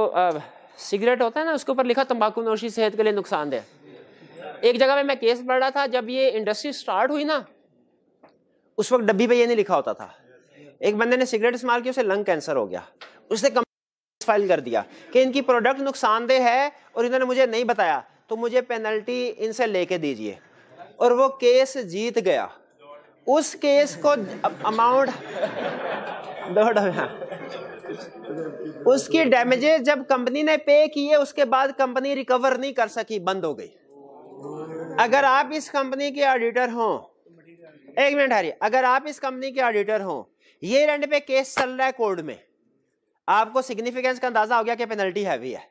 सिगरेट होता है ना उसके ऊपर लिखा तंबाकू नोशी सेहत के लिए नुकसानदेह एक जगह पे मैं केस पढ़ रहा था जब ये इंडस्ट्री स्टार्ट हुई ना उस वक्त डब्बी पे ये नहीं लिखा होता था एक बंदे ने सिगरेट इस्तेमाल किया उसे लंग कैंसर हो गया उसने फाइल कर दिया कि इनकी प्रोडक्ट नुकसानदेह है और इन्होंने मुझे नहीं बताया तो मुझे पेनल्टी इनसे लेके दीजिए और वो केस जीत गया उस केस को अमाउंट हाँ। उसकी डैमेजेस जब कंपनी ने पे किए उसके बाद कंपनी रिकवर नहीं कर सकी बंद हो गई अगर आप इस कंपनी के ऑडिटर हो एक मिनट हरी अगर आप इस कंपनी के ऑडिटर हो ये रेंट पे केस चल रहा है कोर्ट में आपको सिग्निफिकेंस का अंदाजा हो गया कि पेनल्टी हैवी है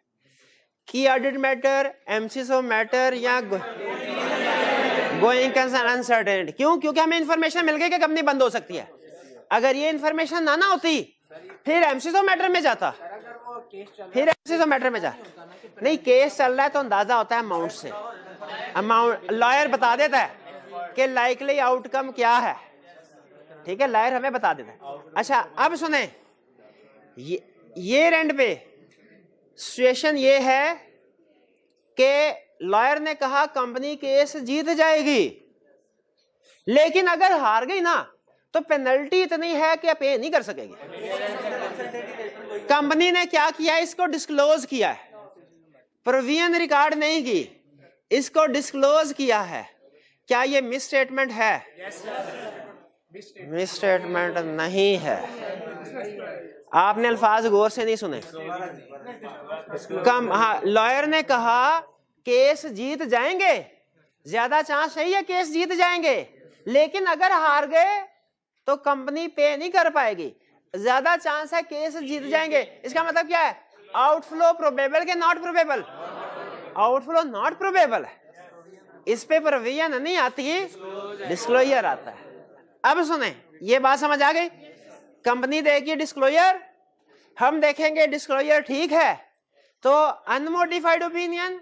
key audit matter emphasis of matter या गोइंग कंसर्न अनसर्टेन क्यों क्योंकि हमें इंफॉर्मेशन मिल गई कि कंपनी बंद हो सकती है अगर ये इंफॉर्मेशन ना ना होती फिर एमसीस ऑफ मैटर में जाता फिर एमसीस ऑफ मैटर में जा नहीं केस चल रहा है तो अंदाजा होता है अमाउंट से अमाउंट लॉयर बता देता है कि लाइकली आउटकम क्या है ठीक है लॉयर हमें बता देता है अच्छा अब सुने ये ये रेंट पे सिचुएशन ये है कि लॉयर ने कहा कंपनी केस जीत जाएगी लेकिन अगर हार गई ना तो पेनल्टी इतनी है कि आप पे नहीं कर सकेंगे कंपनी ने क्या किया इसको डिस्क्लोज किया है प्रोविजन रिकॉर्ड नहीं की इसको डिस्क्लोज किया है क्या ये मिस स्टेटमेंट है yes, मिसस्टेटमेंट नहीं है आपने अल्फाज गौर से नहीं सुने कम हाँ लॉयर ने कहा केस जीत जाएंगे ज्यादा चांस नहीं है केस जीत जाएंगे लेकिन अगर हार गए तो कंपनी पे नहीं कर पाएगी ज्यादा चांस है केस जीत जाएंगे इसका मतलब क्या है आउटफ्लो प्रोबेबल के not probable outflow not probable है इस पे प्रोविजन नहीं आती डिस्क्लोजर आता है अब सुने ये बात समझ आ गई कंपनी देगी डिस्क्लोजर हम देखेंगे डिस्क्लोजर ठीक है तो अनमोडिफाइड ओपिनियन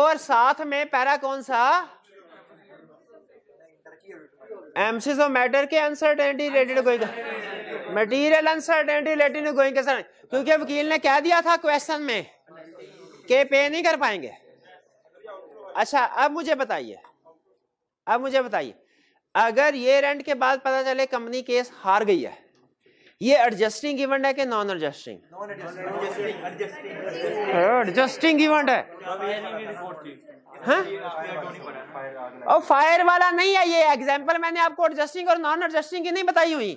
और साथ में पैरा कौन सा एमसीज ऑफ मैटर के uncertainty related going material uncertainty related going क्योंकि वकील ने कह दिया था क्वेश्चन में के पे नहीं कर पाएंगे अच्छा अब मुझे बताइए अब मुझे बताइए अगर ये रेंट के बाद पता चले कंपनी केस हार गई है ये एडजस्टिंग इवेंट है कि नॉन एडजस्टिंग एडजस्टिंग इवेंट है और फायर वाला नहीं है ये एग्जाम्पल मैंने आपको एडजस्टिंग और नॉन एडजस्टिंग की नहीं बताई हुई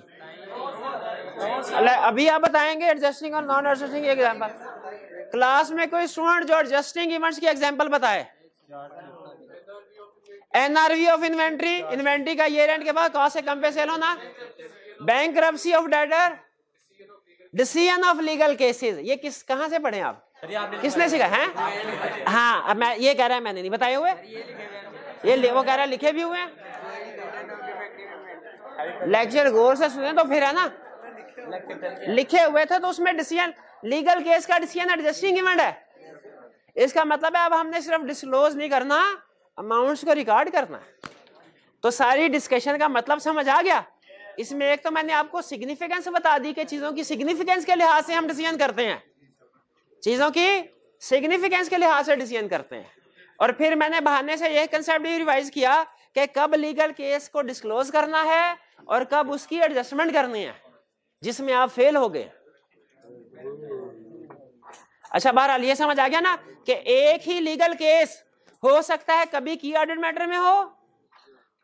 अभी आप बताएंगे एडजस्टिंग और नॉन एडजस्टिंग एग्जाम्पल क्लास में कोई स्टूडेंट जो एडजस्टिंग इवेंट्स की एग्जाम्पल बताए एनआरवी ऑफ इन्वेंट्री इन्वेंट्री का ईयर एंड के बाद कॉस्ट से कम पे सेल होना bank of debtor decision of legal cases ये किस कहां से पढ़े आप किसने सीखा है हाँ अब मैं ये कह रहा है मैंने नहीं बताए हुए ये वो कह रहा है लिखे भी हुए हैं लेक्चर गौर से सुने तो फिर है ना लिखे हुए थे तो उसमें डिसीजन लीगल केस का डिसीजन एडजस्टिंग इवेंट है इसका मतलब है अब हमने सिर्फ डिस्क्लोज नहीं करना अमाउंट्स को रिकॉर्ड करना तो सारी डिस्कशन का मतलब समझ आ गया इसमें एक तो मैंने आपको सिग्निफिकेंस बता दी कि चीज़ों की सिग्निफिकेंस के लिहाज से हम डिसीजन करते हैं चीज़ों की सिग्निफिकेंस के लिहाज से डिसीजन करते हैं और फिर मैंने बहाने से यह कंसेप्ट भी रिवाइज किया कि कब लीगल केस को डिस्क्लोज करना है और कब उसकी एडजस्टमेंट करनी है जिसमें आप फेल हो गए अच्छा बहरहाल ये समझ आ गया ना कि एक ही लीगल केस हो सकता है कभी की ऑर्डर मैटर में हो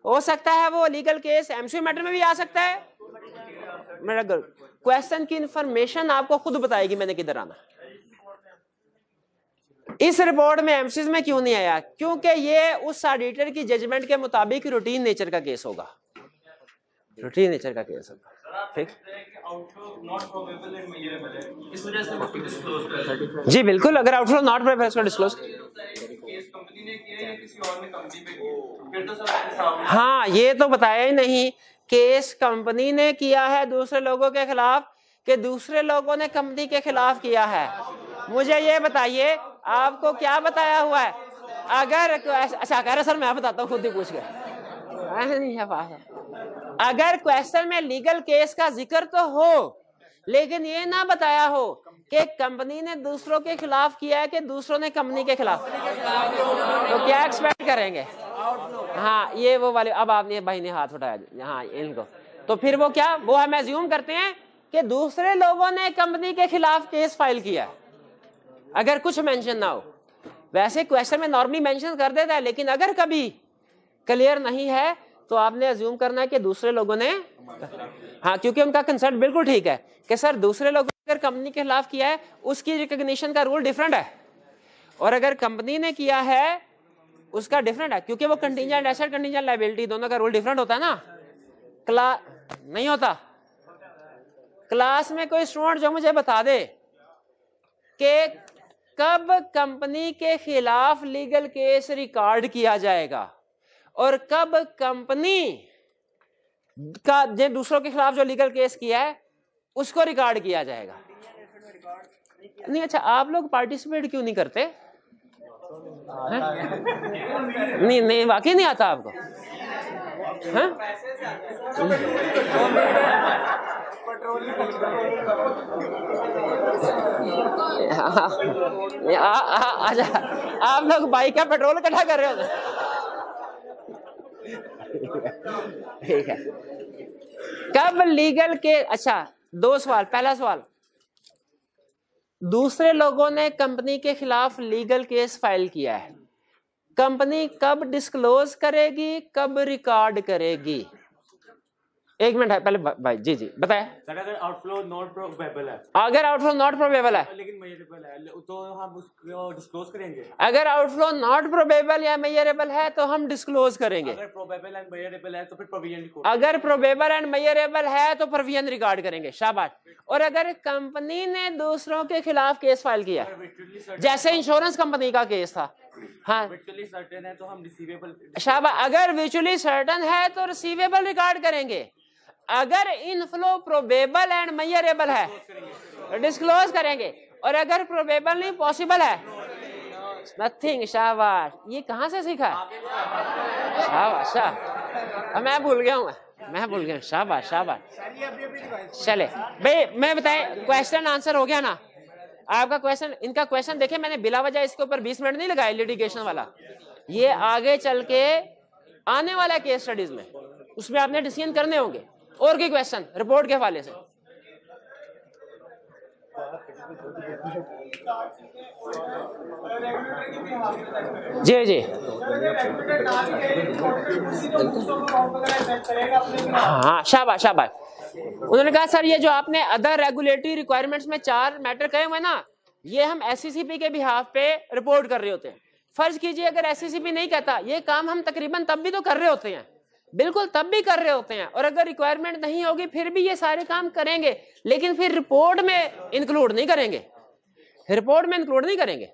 हो सकता है वो लीगल केस एमसी मैटर में भी आ सकता है मेडिकल क्वेश्चन की इंफॉर्मेशन आपको खुद बताएगी मैंने किधर आना इस रिपोर्ट में एमसीज में क्यों नहीं आया क्योंकि ये उस ऑडिटर की जजमेंट के मुताबिक रूटीन नेचर का केस होगा रूटीन नेचर का केस होगा ठीक जी बिल्कुल अगर आउटफ्लो नॉट प्रेफर इसको डिस्क्लोज हाँ ये तो बताया ही नहीं केस कंपनी ने किया है दूसरे लोगों के खिलाफ कि दूसरे लोगों ने कंपनी के खिलाफ किया है मुझे ये बताइए आपको क्या बताया हुआ है अगर अच्छा कह रहे सर मैं बताता हूँ खुद ही पूछ के अगर क्वेश्चन में लीगल केस का जिक्र तो हो लेकिन ये ना बताया हो कि कंपनी ने दूसरों के खिलाफ किया है कि दूसरों ने कंपनी के खिलाफ तो क्या एक्सपेक्ट करेंगे हाँ ये वो वाले अब आपने भाई ने हाथ उठाया हाँ इनको तो फिर वो क्या वो हम एज्यूम करते हैं कि दूसरे लोगों ने कंपनी के खिलाफ केस फाइल किया है अगर कुछ मेंशन ना हो वैसे क्वेश्चन में नॉर्मली मेंशन कर देता है लेकिन अगर कभी क्लियर नहीं है तो आपने अज्यूम करना है कि दूसरे लोगों ने हाँ क्योंकि उनका कंसर्ट बिल्कुल ठीक है कि सर दूसरे लोगों ने अगर कंपनी के खिलाफ किया है उसकी रिकोगशन का रूल डिफरेंट है और अगर कंपनी ने किया है उसका डिफरेंट है क्योंकि वो कंटीजेंट एसेट कंटीजेंट लाइबिलिटी दोनों का रूल डिफरेंट होता है ना क्ला नहीं होता क्लास में कोई स्टूडेंट जो मुझे बता दे कि कब कंपनी के खिलाफ लीगल केस रिकॉर्ड किया जाएगा और कब कंपनी का जो दूसरों के खिलाफ जो लीगल केस किया है उसको रिकॉर्ड किया जाएगा नहीं अच्छा आप लोग पार्टिसिपेट क्यों नहीं करते नहीं नहीं वाकई नहीं आता आपको आप लोग बाइक का पेट्रोल इकट्ठा कर रहे हो ठीक है कब लीगल के अच्छा दो सवाल पहला सवाल दूसरे लोगों ने कंपनी के खिलाफ लीगल केस फाइल किया है कंपनी कब डिस्क्लोज करेगी कब रिकॉर्ड करेगी एक मिनट है पहले भाई जी जी बताए अगर आउटफ्लो नॉट प्रोबेबल है अगर आउटफ्लो नॉट प्रोबेबल है तो तो है तो हम उसको डिस्क्लोज करेंगे अगर आउटफ्लो नॉट प्रोबेबल या मैयरेबल है तो हम डिस्क्लोज करेंगे अगर प्रोबेबल एंड मैयरेबल है तो फिर प्रोविजन रिकॉर्ड अगर प्रोबेबल एंड है तो प्रोविजन रिकॉर्ड करेंगे शाबाश और अगर कंपनी ने दूसरों के खिलाफ केस फाइल किया जैसे इंश्योरेंस तो कंपनी का केस था हाँ सर्टन है तो हम रिसीवेबल अगर विचुअली सर्टन है तो रिसीवेबल रिकॉर्ड करेंगे अगर इनफ्लो प्रोबेबल एंड मैयरेबल है डिस्क्लोज करेंगे और अगर प्रोबेबल नहीं पॉसिबल है नथिंग शाबाश ये कहाँ से सीखा शाबाश शाह मैं भूल गया हूँ मैं भूल गया शाबाश शाबाश चले भाई मैं बताए क्वेश्चन आंसर हो गया ना आपका क्वेश्चन इनका क्वेश्चन देखे मैंने बिला वजह इसके ऊपर 20 मिनट नहीं लगाए लिटिगेशन वाला ये आगे चल के आने वाला केस स्टडीज में उसमें आपने डिसीजन करने होंगे और के क्वेश्चन रिपोर्ट के हवाले से जी जी हाँ शाबाश शाबाश उन्होंने कहा सर ये जो आपने अदर रेगुलेटरी रिक्वायरमेंट्स में चार मैटर कहे हुए ना ये हम एस e के बिहाफ पे रिपोर्ट कर रहे होते हैं फर्ज कीजिए अगर एस e नहीं कहता ये काम हम तकरीबन तब भी तो कर रहे होते हैं बिल्कुल तब भी कर रहे होते हैं और अगर रिक्वायरमेंट नहीं होगी फिर भी ये सारे काम करेंगे लेकिन फिर रिपोर्ट में इंक्लूड नहीं करेंगे रिपोर्ट में इंक्लूड नहीं करेंगे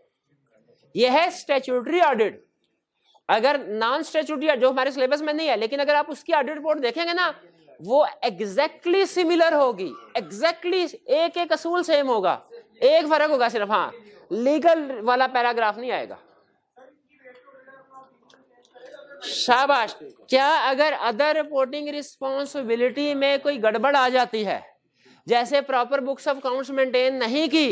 यह है स्टेचुटरी ऑडिट अगर नॉन स्टेचुटरी जो हमारे सिलेबस में नहीं है लेकिन अगर आप उसकी ऑडिट रिपोर्ट देखेंगे ना वो एग्जैक्टली exactly सिमिलर होगी एग्जैक्टली exactly एक एक असूल सेम होगा एक फर्क होगा सिर्फ हाँ लीगल वाला पैराग्राफ नहीं आएगा शाबाश क्या अगर अदर रिपोर्टिंग रिस्पॉन्सिबिलिटी में कोई गड़बड़ आ जाती है जैसे proper books of accounts maintain नहीं की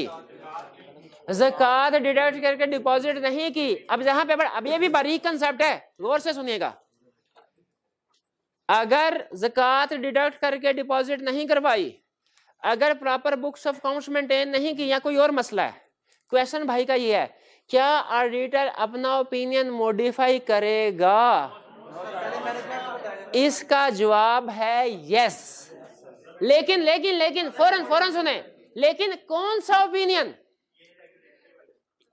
जकत डिडक्ट करके डिपॉजिट नहीं की अब जहां पे अब ये भी बारीक कंसेप्ट है गौर से सुनिएगा अगर जकत डिडक्ट करके डिपॉजिट नहीं करवाई अगर proper books of accounts maintain नहीं की या कोई और मसला है क्वेश्चन भाई का ये है क्या ऑडिटर अपना ओपिनियन मॉडिफाई करेगा इसका जवाब है यस लेकिन लेकिन लेकिन फौरन फौरन सुने लेकिन कौन सा ओपिनियन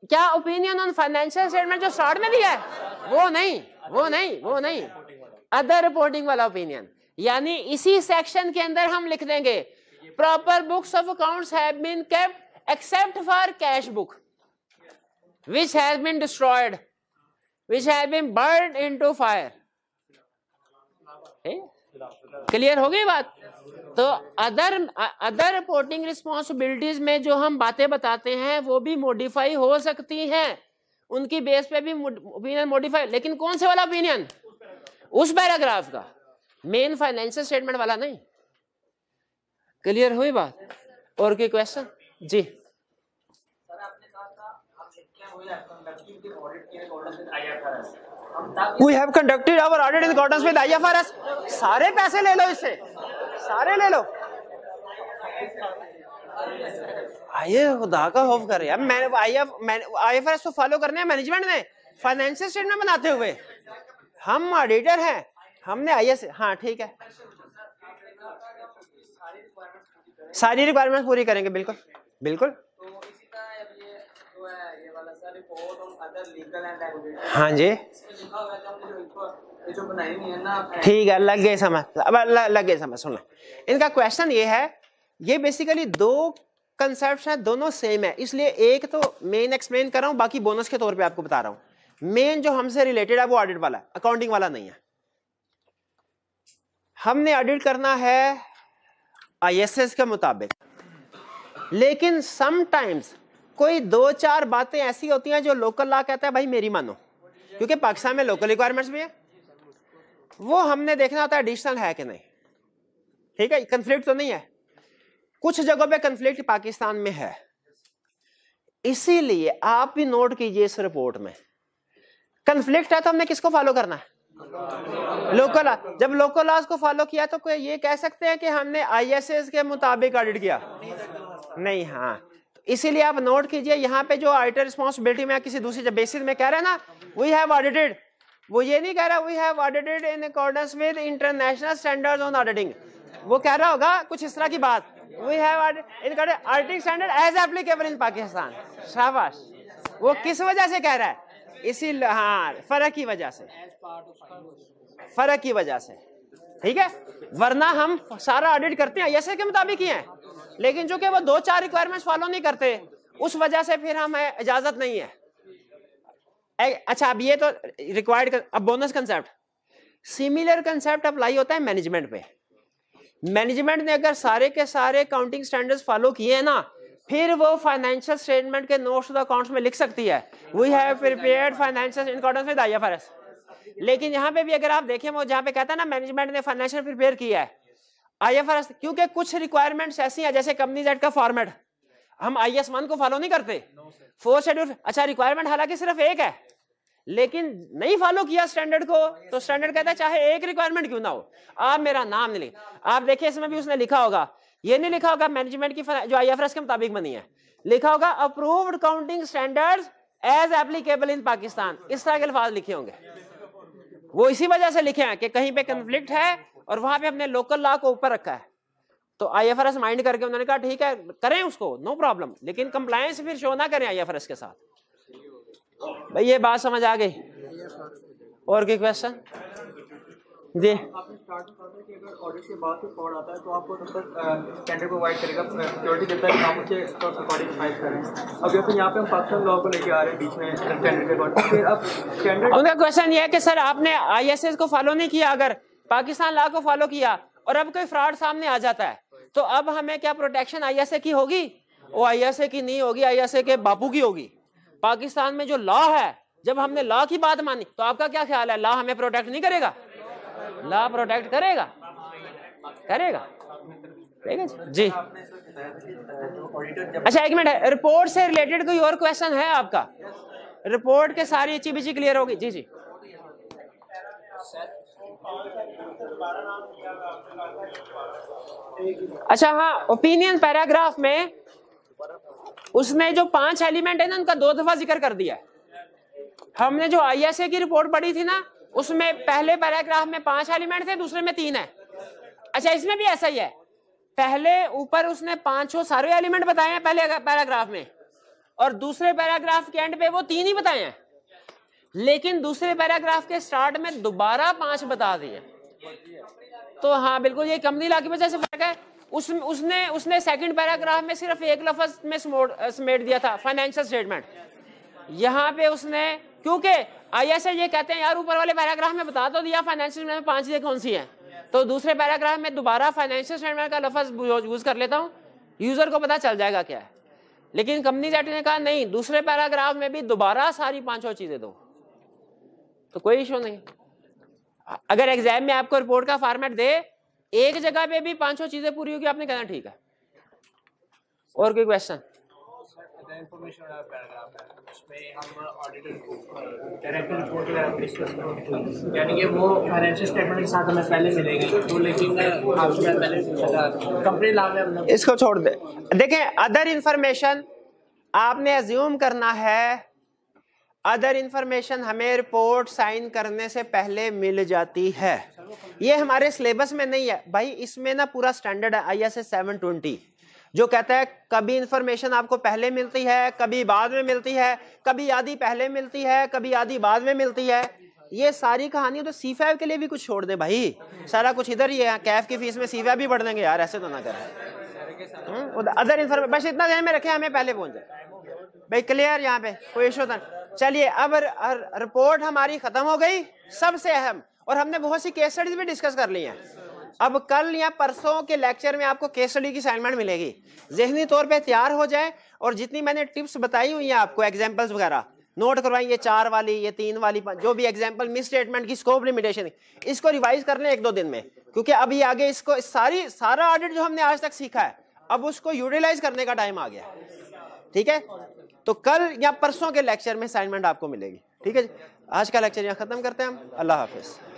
क्या ओपिनियन ऑन फाइनेंशियल स्टेटमेंट जो शॉर्ट में दिया है वो नहीं वो नहीं वो नहीं अदर रिपोर्टिंग वाला ओपिनियन यानी इसी सेक्शन के अंदर हम लिख देंगे proper books of accounts have been kept except for cash book which has been destroyed, which has been burned into fire. Clear हो गई बात तो अदर अदर रिपोर्टिंग रिस्पॉन्सिबिलिटीज में जो हम बातें बताते हैं वो भी मॉडिफाई हो सकती हैं उनकी बेस पे भी ओपिनियन मॉडिफाई लेकिन कौन से वाला ओपिनियन उस पैराग्राफ का मेन फाइनेंशियल स्टेटमेंट वाला नहीं क्लियर हुई बात और कोई क्वेश्चन जी we have conducted our audit in accordance with IFRS सारे पैसे ले लो इससे सारे ले लो आइए खुदा का खौफ कर यार मैं आई एफ आर को फॉलो करने हैं मैनेजमेंट ने फाइनेंशियल स्टेटमेंट बनाते हुए हम ऑडिटर हैं हमने आई एस हाँ ठीक है सारी रिक्वायरमेंट पूरी करेंगे बिल्कुल बिल्कुल हाँ जी ठीक है लग गए समय अब लग गए सुन लो इनका क्वेश्चन ये है ये बेसिकली दो कंसेप्ट हैं दोनों सेम है इसलिए एक तो मेन एक्सप्लेन कर रहा हूँ बाकी बोनस के तौर पे आपको बता रहा हूँ मेन जो हमसे रिलेटेड है वो ऑडिट वाला है अकाउंटिंग वाला नहीं है हमने ऑडिट करना है आईएसएस के मुताबिक लेकिन समटाइम्स कोई दो चार बातें ऐसी होती हैं जो लोकल लॉ कहता है भाई मेरी मानो क्योंकि पाकिस्तान में लोकल रिक्वायरमेंट्स भी है वो हमने देखना होता है एडिशनल है कि नहीं ठीक है कंफ्लिक्ट तो नहीं है कुछ जगहों पे कंफ्लिक्ट पाकिस्तान में है इसीलिए आप भी नोट कीजिए इस रिपोर्ट में कंफ्लिक्ट है तो हमने किसको फॉलो करना है लोकल लॉ जब लोकल लॉज को फॉलो किया तो ये कह सकते हैं कि हमने आईएसएस के मुताबिक ऑडिट किया नहीं हाँ इसीलिए आप नोट कीजिए यहाँ पे जो ऑडिटर रिस्पॉन्सिबिलिटी में किसी दूसरे बेसिस में कह रहे हैं ना वी हैव ऑडिटेड वो ये नहीं कह रहा we have audited in accordance with international standard on auditing वो कह रहा होगा कुछ इस तरह की बात we have auditing standard as applicable in Pakistan शाबाश वो किस वजह से कह रहा है इसी हाँ फर्क की वजह से फर्क की वजह से ठीक है वरना हम सारा ऑडिट करते हैं ऐसे के मुताबिक ही है लेकिन चूंकि वो दो चार रिक्वायरमेंट फॉलो नहीं करते उस वजह से फिर हमें इजाजत नहीं है ए, अच्छा अब ये तो रिक्वायर्ड अब bonus concept similar concept apply होता है मैनेजमेंट पे मैनेजमेंट ने अगर सारे के सारे काउंटिंग स्टैंडर्ड्स फॉलो किए हैं ना फिर वो फाइनेंशियल स्टेटमेंट के नोट्स अकाउंट्स में लिख सकती है we have prepared financial accordance with IFRS लेकिन यहाँ पे भी अगर आप देखें वो जहाँ पे कहता है ना मैनेजमेंट ने फाइनेंशियल प्रिपेयर किया है आईएफआरएस क्योंकि कुछ रिक्वायरमेंट्स ऐसी हैं जैसे कंपनी जेड का फॉर्मेट हम आई एस वन को फॉलो नहीं करते फोर शेड्यूल अच्छा रिक्वायरमेंट हालांकि सिर्फ एक है लेकिन नहीं फॉलो किया स्टैंडर्ड को तो स्टैंडर्ड कहता है चाहे एक रिक्वायरमेंट क्यों ना हो आप मेरा नाम नहीं आप देखिए इसमें भी उसने लिखा होगा ये नहीं लिखा होगा मैनेजमेंट की जो आई के मुताबिक बनी है लिखा होगा approved counting standards as applicable in Pakistan इस तरह के अल्फाज लिखे होंगे वो इसी वजह से लिखे हैं कि कहीं पे कंफ्लिक्ट है और वहां पे हमने लोकल लॉ को ऊपर रखा है तो आईएफआरएस माइंड करके उन्होंने कहा ठीक है करें उसको नो प्रॉब्लम लेकिन कंप्लायंस फिर शो ना करें आईएफआरएस के साथ भाई ये बात समझ आ गई और कोई क्वेश्चन जी आपने आई एस एस को फॉलो नहीं किया अगर पाकिस्तान लॉ को फॉलो किया और अब कोई फ्रॉड सामने आ जाता है तो अब हमें क्या प्रोटेक्शन आई की होगी वो आई की नहीं होगी आई के बापू की होगी पाकिस्तान में जो लॉ है जब हमने लॉ की बात मानी तो आपका क्या ख्याल है लॉ हमें प्रोटेक्ट नहीं करेगा लॉ प्रोटेक्ट करेगा करेगा ठीक है जी अच्छा एक मिनट रिपोर्ट से रिलेटेड कोई और क्वेश्चन है आपका रिपोर्ट के सारी अच्छी बिची क्लियर होगी जी जी अच्छा हाँ ओपिनियन पैराग्राफ में उसने जो पांच एलिमेंट है ना उनका दो दफा जिक्र कर दिया हमने जो आईएसए की रिपोर्ट पढ़ी थी ना उसमें पहले पैराग्राफ में पांच एलिमेंट थे दूसरे में तीन है अच्छा इसमें भी ऐसा ही है पहले ऊपर उसने पांचों सारे एलिमेंट बताए हैं पहले पैराग्राफ में और दूसरे पैराग्राफ के एंड पे वो तीन ही बताए हैं लेकिन दूसरे पैराग्राफ के स्टार्ट में दोबारा पांच बता दिए तो हाँ बिल्कुल ये कंपनी ला में जैसे फर्क है उस, उसने उसने सेकंड पैराग्राफ में सिर्फ एक लफज में समेट दिया था फाइनेंशियल स्टेटमेंट यहाँ पे उसने क्योंकि आई एस ये कहते हैं यार ऊपर वाले पैराग्राफ में बता तो दिया फाइनेंशियल में पांच चीजें कौन सी है तो दूसरे पैराग्राफ में दोबारा फाइनेंशियल स्टेटमेंट का लफज यूज कर लेता हूँ यूजर को पता चल जाएगा क्या है लेकिन कंपनी जेट ने कहा नहीं दूसरे पैराग्राफ में भी दोबारा सारी पांचों चीजें दो तो कोई इशू नहीं अगर एग्जाम में आपको रिपोर्ट का फॉर्मेट दे एक जगह पे भी पांचों चीजें पूरी होगी आपने कहना ठीक है और कोई क्वेश्चन तो इसको छोड़ दे देखें अदर इंफॉर्मेशन आपने एज्यूम करना है अदर इंफॉर्मेशन हमें रिपोर्ट साइन करने से पहले मिल जाती है ये हमारे सिलेबस में नहीं है भाई इसमें ना पूरा स्टैंडर्ड है I S S seven twenty जो कहता है कभी इंफॉर्मेशन आपको पहले मिलती है कभी बाद में मिलती है कभी आधी पहले मिलती है कभी आधी बाद में मिलती है ये सारी कहानी तो सी फाइव के लिए भी कुछ छोड़ दे भाई सारा कुछ इधर ही है कैफ की फीस में सी फाइव भी बढ़ देंगे यार ऐसे तो ना करें अदर हम्म, इन्फॉर्मेशन बस इतना ध्यान में रखें हमें पहले पहुंच जाए भाई क्लियर यहाँ पे कोई इशू था तो चलिए अब रिपोर्ट हमारी खत्म हो गई सबसे अहम और हमने बहुत सी केस स्टडीज भी डिस्कस कर ली है अब कल या परसों के लेक्चर में आपको केस स्टडी की असाइनमेंट मिलेगी जहनी तौर पे तैयार हो जाए और जितनी मैंने टिप्स बताई हुई हैं आपको एग्जांपल्स वगैरह नोट करवाई ये चार वाली ये तीन वाली जो भी एग्जांपल मिस स्टेटमेंट की स्कोप लिमिटेशन इसको रिवाइज कर लें एक दो दिन में क्योंकि अभी आगे इसको सारी सारा ऑडिट जो हमने आज तक सीखा है अब उसको यूटिलाइज करने का टाइम आ गया ठीक है तो कल या परसों के लेक्चर में असाइनमेंट आपको मिलेगी ठीक है आज का लेक्चर यहाँ ख़त्म करते हैं हम अल्लाह हाफिज़